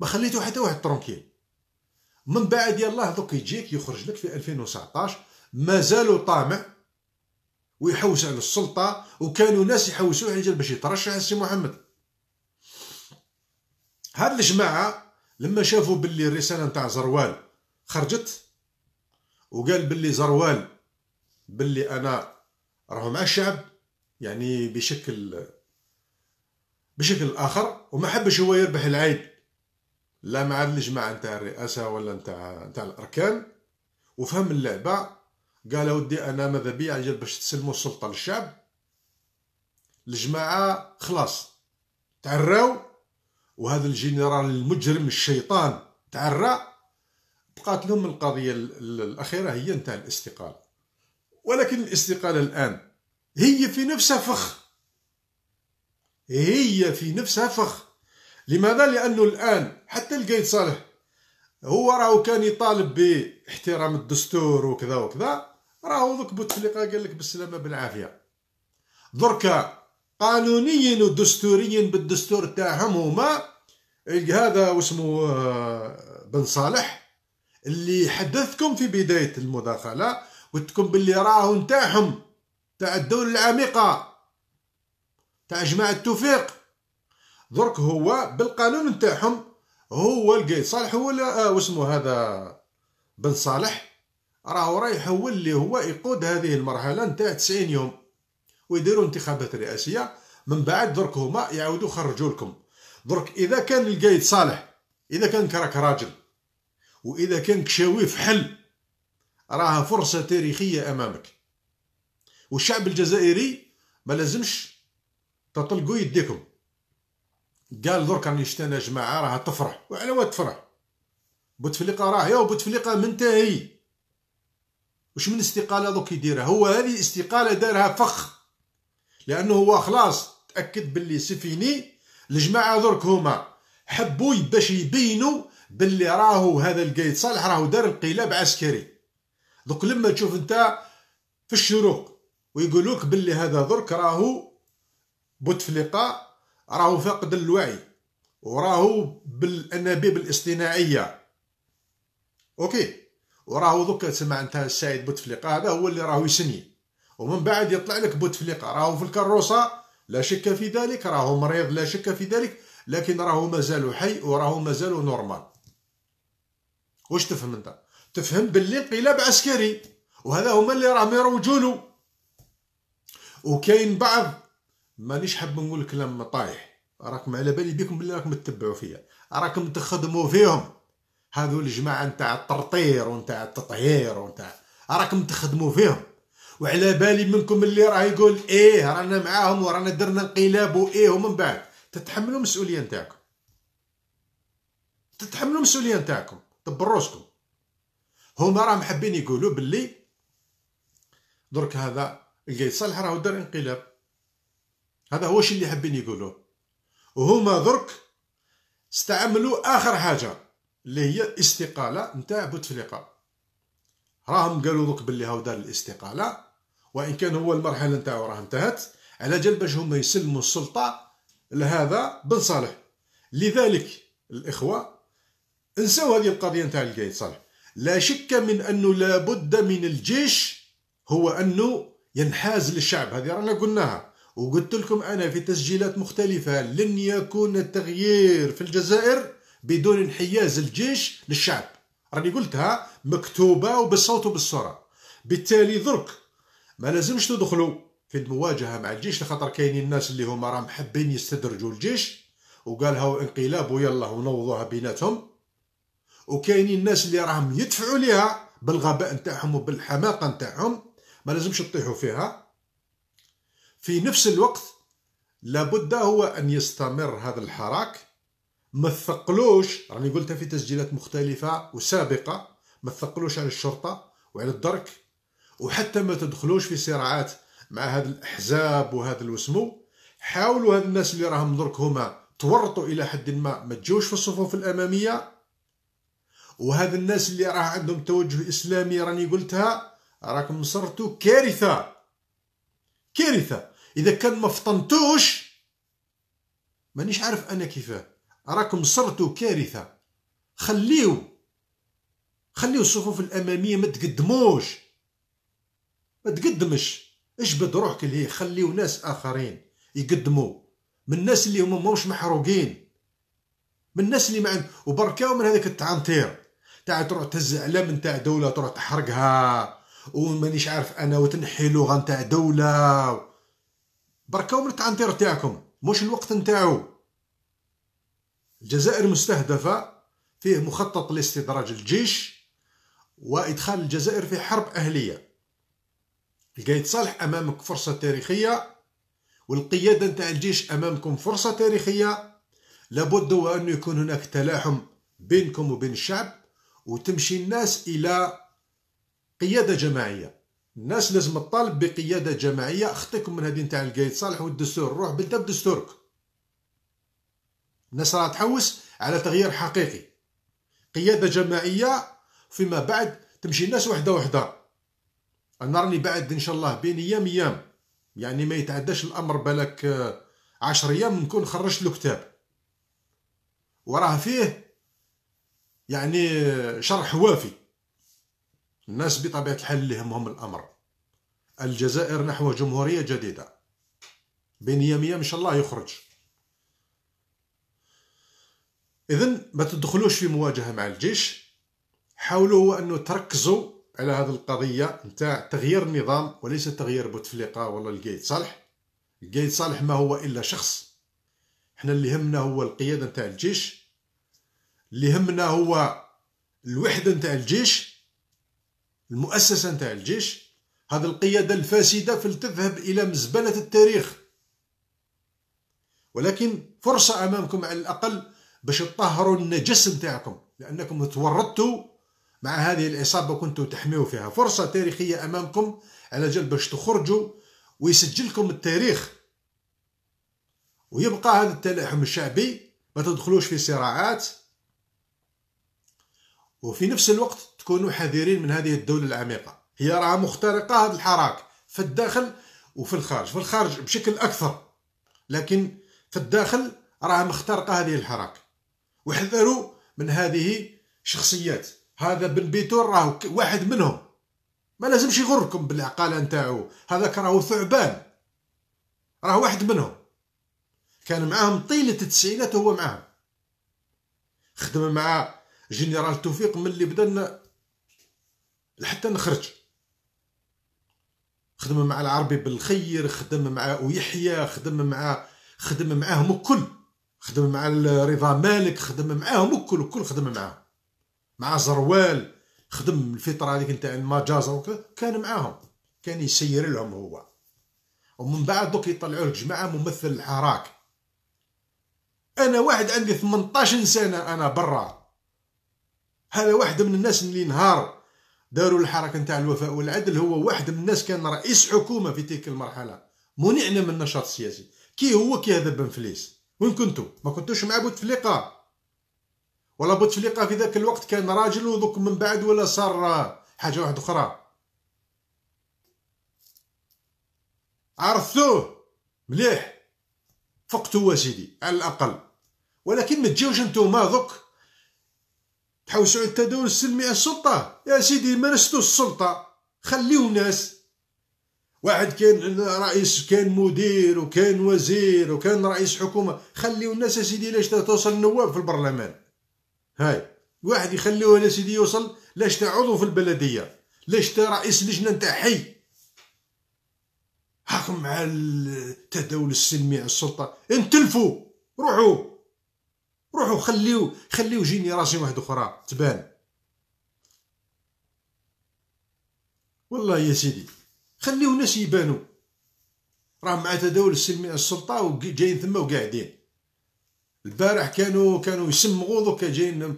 ما خليتو حتى واحد ترونكيل من بعد يلاه دوك يجيك يخرج لك في 2019 مازالوا طامع ويحوس على السلطه وكانوا ناس يحوسوا جال باش يترشح السي محمد هاد الجماعه لما شافوا باللي الرساله نتاع زروال خرجت وقال باللي زروال باللي انا راهو مع الشعب يعني بشكل بشكل اخر وما حبش هو يربح العيد لا مع الجماعه نتاع الرئاسه ولا نتاع نتاع الاركان وفهم اللعبه قال ودي انا ماذا بيا يعني عجل باش تسلموا السلطه للشعب الجماعه خلاص تعراو وهذا الجنرال المجرم الشيطان تعرى بقات لهم القضيه الاخيره هي انتهى الاستقاله ولكن الاستقاله الان هي في نفسها فخ هي في نفسها فخ لماذا لانه الان حتى القايد صالح هو راهو كان يطالب باحترام الدستور وكذا وكذا راهو دوك بوتفليقه قال لك بالسلامه بالعافيه دركا قانونيا ودستوريا بالدستور تاعهم هما هذا واسمو آه، بن صالح اللي حدثكم في بدايه المداخله قلتكم باللي راهو نتاعهم تاع الدوله العميقه تاع جماعه التوفيق درك هو بالقانون نتاعهم هو القايد صالح هو آه، واسمو هذا بن صالح راهو راه يحول اللي هو يقود هذه المرحله نتاع 90 يوم ويديروا انتخابات رئاسيه من بعد درك هما يعاودوا يخرجوا لكم درك اذا كان القايد صالح اذا كان كراك راجل واذا كان كشاوي فحل راها فرصه تاريخيه امامك والشعب الجزائري ما لازمش تطلقوا يديكم قال درك راني شتانا جماعه راها تفرح وعلى واد تفرح بوتفليقه راه يا بوتفليقه منتهي واش من استقاله دوك يديرها هو هذه استقاله دارها فخ لانه هو خلاص تاكد باللي سفيني الجماعه درك هما حبوا باش يبينوا باللي راهو هذا القايد صالح راهو دار انقلاب عسكري دوك لما تشوف انت في الشروق ويقولوك باللي هذا درك راهو بوتفليقه راهو فاقد الوعي وراهو بالانابيب الاصطناعيه اوكي وراهو دوك تسمع انت السيد بوتفليقه هذا هو اللي راهو يسني ومن بعد يطلع لك بوتفليقه راهو في الكروسه لا شك في ذلك راهو مريض لا شك في ذلك لكن راهو مازال حي وراهو مازال نورمال واش تفهم انت تفهم باللي انقلاب عسكري وهذا هما اللي راهم يروجوا وكاين بعض مانيش حاب نقول كلام طايح راكم على بالي بكم بلي راكم تتبعوا فيا راكم تخدموا فيهم هذو الجماعه نتاع الترطير ونتاع التطهير ونتاع راكم تخدموا فيهم وعلى بالي منكم اللي راه يقول ايه رانا معاهم ورانا درنا انقلاب وايه ومن بعد تتحملوا المسؤوليه نتاعكم تتحملوا المسؤوليه نتاعكم روسكم هما راهم حابين يقولوا باللي درك هذا اللي صالح راهو دار انقلاب هذا هو الشيء اللي حابين يقولوه وهما درك استعملوا اخر حاجه اللي هي الاستقاله نتاع بوتفليقه راهم قالوا دوك باللي هاو دار الاستقاله وان كان هو المرحله نتاعو راه انتهت على جال باش هما يسلموا السلطه لهذا بن صالح لذلك الاخوه انساو هذه القضيه نتاع القايد صالح لا شك من انه لابد من الجيش هو انه ينحاز للشعب هذه رانا قلناها وقلت لكم انا في تسجيلات مختلفه لن يكون التغيير في الجزائر بدون انحياز الجيش للشعب راني قلتها مكتوبه وبالصوت وبالصوره بالتالي درك ما لازمش تدخلوا في المواجهه مع الجيش لخاطر كاينين الناس اللي هما راهم حابين يستدرجوا الجيش وقالها انقلاب ويلا ونوضوها بيناتهم وكاينين الناس اللي راهم يدفعوا ليها بالغباء نتاعهم وبالحماقه نتاعهم ما لازمش تطيحوا فيها في نفس الوقت لابد هو ان يستمر هذا الحراك ما تثقلوش راني قلتها في تسجيلات مختلفة وسابقة ما تثقلوش على الشرطة وعلى الدرك وحتى ما تدخلوش في صراعات مع هاد الأحزاب وهذا الوسمو حاولوا هاد الناس اللي راهم درك هما تورطوا إلى حد ما ما تجوش في الصفوف الأمامية وهذا الناس اللي راه عندهم توجه إسلامي راني قلتها راكم صرتوا كارثة كارثة إذا كان ما فطنتوش مانيش عارف أنا كيفاه راكم صرتوا كارثه خليو خليو الصفوف الاماميه ما تقدموش ما تقدمش اجبد روحك ليه خليو ناس اخرين يقدموا من الناس اللي هما موش محروقين من الناس اللي ما وبركاو من هذاك التعنطير تاع تروح تهز اعلام نتاع دوله تروح تحرقها ومانيش عارف انا وتنحي لغه نتاع دوله بركاو من التعنطير تاعكم مش الوقت نتاعو الجزائر مستهدفة فيه مخطط لاستدراج الجيش وإدخال الجزائر في حرب أهلية القايد صالح أمامك فرصة تاريخية والقيادة نتاع الجيش أمامكم فرصة تاريخية لابد أن يكون هناك تلاحم بينكم وبين الشعب وتمشي الناس إلى قيادة جماعية الناس لازم تطالب بقيادة جماعية أخطيكم من هذه نتاع القايد صالح والدستور روح بلدة بدستورك الناس راه تحوس على تغيير حقيقي قياده جماعيه فيما بعد تمشي الناس وحده وحده انا راني بعد ان شاء الله بين ايام ايام يعني ما يتعداش الامر بالك آه، عشر ايام نكون خرجت له كتاب وراه فيه يعني آه، شرح وافي الناس بطبيعه الحال اللي يهمهم الامر الجزائر نحو جمهوريه جديده بين ايام ايام ان شاء الله يخرج اذا ما تدخلوش في مواجهه مع الجيش حاولوا هو انه تركزوا على هذه القضيه نتاع تغيير النظام وليس تغيير بوتفليقه ولا القايد صالح القايد صالح ما هو الا شخص حنا اللي همنا هو القياده نتاع الجيش اللي همنا هو الوحده نتاع الجيش المؤسسه نتاع الجيش هذه القياده الفاسده فلتذهب الى مزبله التاريخ ولكن فرصه امامكم على الاقل باش تطهروا النجس نتاعكم لانكم تورطتوا مع هذه العصابه كنتوا تحميوا فيها فرصه تاريخيه امامكم على جال باش تخرجوا ويسجلكم التاريخ ويبقى هذا التلاحم الشعبي ما تدخلوش في صراعات وفي نفس الوقت تكونوا حذرين من هذه الدولة العميقة هي راها مخترقة هذا الحراك في الداخل وفي الخارج في الخارج بشكل أكثر لكن في الداخل راها مخترقة هذه الحراك وحذروا من هذه شخصيات هذا بن بيتور راه واحد منهم ما لازمش يغركم بالعقاله نتاعو هذاك راهو ثعبان راه واحد منهم كان معاهم طيله التسعينات وهو معاهم خدم مع جنرال توفيق من اللي بدنا لحتى نخرج خدم مع العربي بالخير خدم مع ويحيى خدم مع خدم معاهم الكل خدم مع رضا مالك خدم معاهم الكل الكل خدم معاهم مع زروال خدم الفتره هذيك نتاع المجازر كان معاهم كان يسير لهم هو ومن بعد دوك يطلعوا لك جماعه ممثل الحراك انا واحد عندي 18 سنه انا برا هذا واحد من الناس اللي نهار داروا الحركه نتاع الوفاء والعدل هو واحد من الناس كان رئيس حكومه في تلك المرحله منعنا من النشاط السياسي كي هو كي هذا بنفليس وين كنتو ما كنتوش مع بوتفليقه ولا بوتفليقه في ذاك الوقت كان راجل ودوك من بعد ولا صار حاجه واحده اخرى عرفتوه مليح فقتوه سيدي على الاقل ولكن ما تجيوش نتوما دوك تحوسوا على التداول السلمي السلطه يا سيدي مارستو السلطه خليو ناس واحد كان رئيس كان مدير وكان وزير وكان رئيس حكومه خليو الناس سيدي لاش توصل النواب في البرلمان هاي واحد يخليوه سيدي يوصل لاش عضو في البلديه لاش رئيس لجنه نتاع حي حكم مع التداول السلمي على السلطه انتلفوا روحوا روحوا خليو خليو راسي واحد اخرى تبان والله يا سيدي خليو ناس يبانو راه مع تداول السلطه وجايين ثما وقاعدين البارح كانوا كانوا يسمغوا دوكا جايين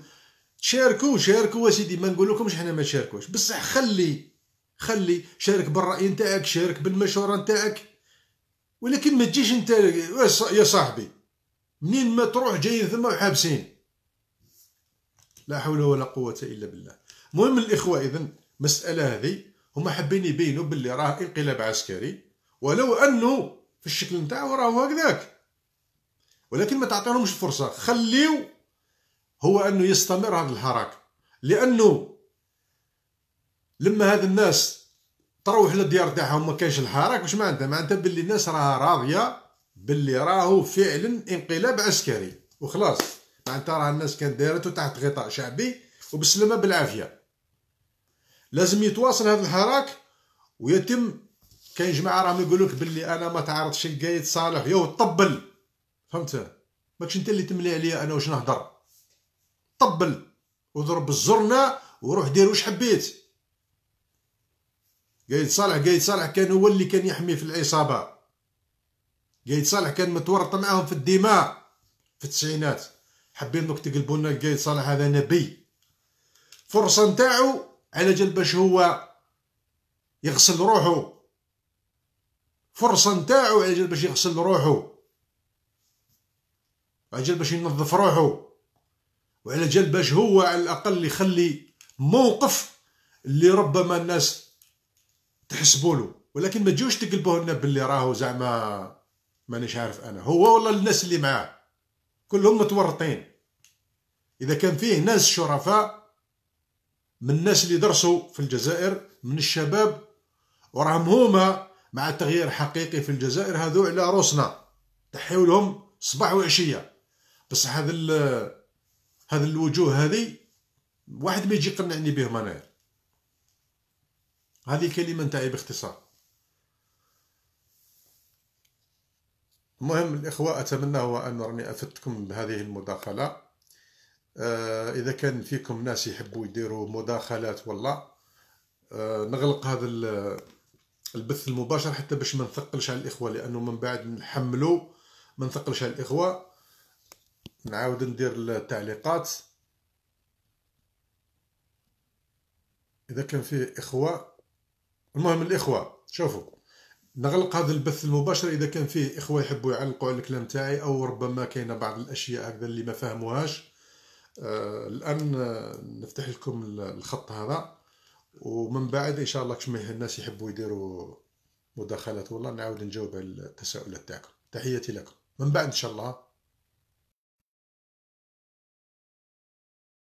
شاركوا شاركوا سيدي ما نقول لكمش حنا ما شاركوش بصح خلي خلي شارك بالراي نتاعك شارك بالمشوره نتاعك ولكن ما تجيش انت يا صاحبي منين ما تروح جايين ثم وحابسين لا حول ولا قوه الا بالله المهم الاخوه اذا مساله هذه هما حابين يبينوا باللي راه انقلاب عسكري ولو انه في الشكل نتاعو راهو هكذاك ولكن ما تعطيهمش الفرصه خليو هو انه يستمر هذا الحراك لانه لما هاد الناس تروح للديار تاعهم وما كاينش الحراك واش معناتها معناتها باللي الناس راها راضيه باللي راهو فعلا انقلاب عسكري وخلاص معناتها راه الناس كانت دايرته تحت غطاء شعبي وبسلمه بالعافيه لازم يتواصل هذا الحراك ويتم كاين جماعه راهم يقولوا لك باللي انا ما تعرضش لقايد صالح يو طبل فهمت ماكش انت اللي تملي عليا انا واش نهضر طبل وضرب الزرنا وروح دير واش حبيت قايد صالح قايد صالح كان هو اللي كان يحمي في العصابه قايد صالح كان متورط معاهم في الدماء في التسعينات حابين دوك تقلبوا لنا قايد صالح هذا نبي فرصه نتاعو على جال باش هو يغسل روحه فرصه نتاعو على جال باش يغسل روحه جال باش ينظف روحه وعلى جال باش هو على الاقل يخلي موقف اللي ربما الناس تحسبولو ولكن ما تجيوش تقلبوه لنا باللي راهو زعما مانيش عارف انا هو ولا الناس اللي معاه كلهم متورطين اذا كان فيه ناس شرفاء من الناس اللي درسوا في الجزائر من الشباب وراهم هما مع التغيير الحقيقي في الجزائر هذو على روسنا تحيو لهم صباح وعشيه بصح هذا هذا الوجوه هذه واحد ما يجي يقنعني بهم انا هذه كلمه نتاعي باختصار المهم الاخوه اتمنى هو ان راني افدتكم بهذه المداخله آه، اذا كان فيكم ناس يحبوا يديروا مداخلات ولا آه، نغلق هذا البث المباشر حتى باش ما نثقلش على الاخوه لانه من بعد نحملوا ما نثقلش على الاخوه نعاود ندير التعليقات اذا كان فيه اخوه المهم الاخوه شوفوا نغلق هذا البث المباشر اذا كان فيه اخوه يحبوا يعلقوا على الكلام تاعي او ربما كاينه بعض الاشياء هكذا اللي ما فهموهاش آه، الان نفتح لكم الخط هذا ومن بعد ان شاء الله كشما الناس يحبوا يديروا مداخلات والله نعاود نجاوب على التساؤلات تاعكم تحياتي لكم من بعد ان شاء الله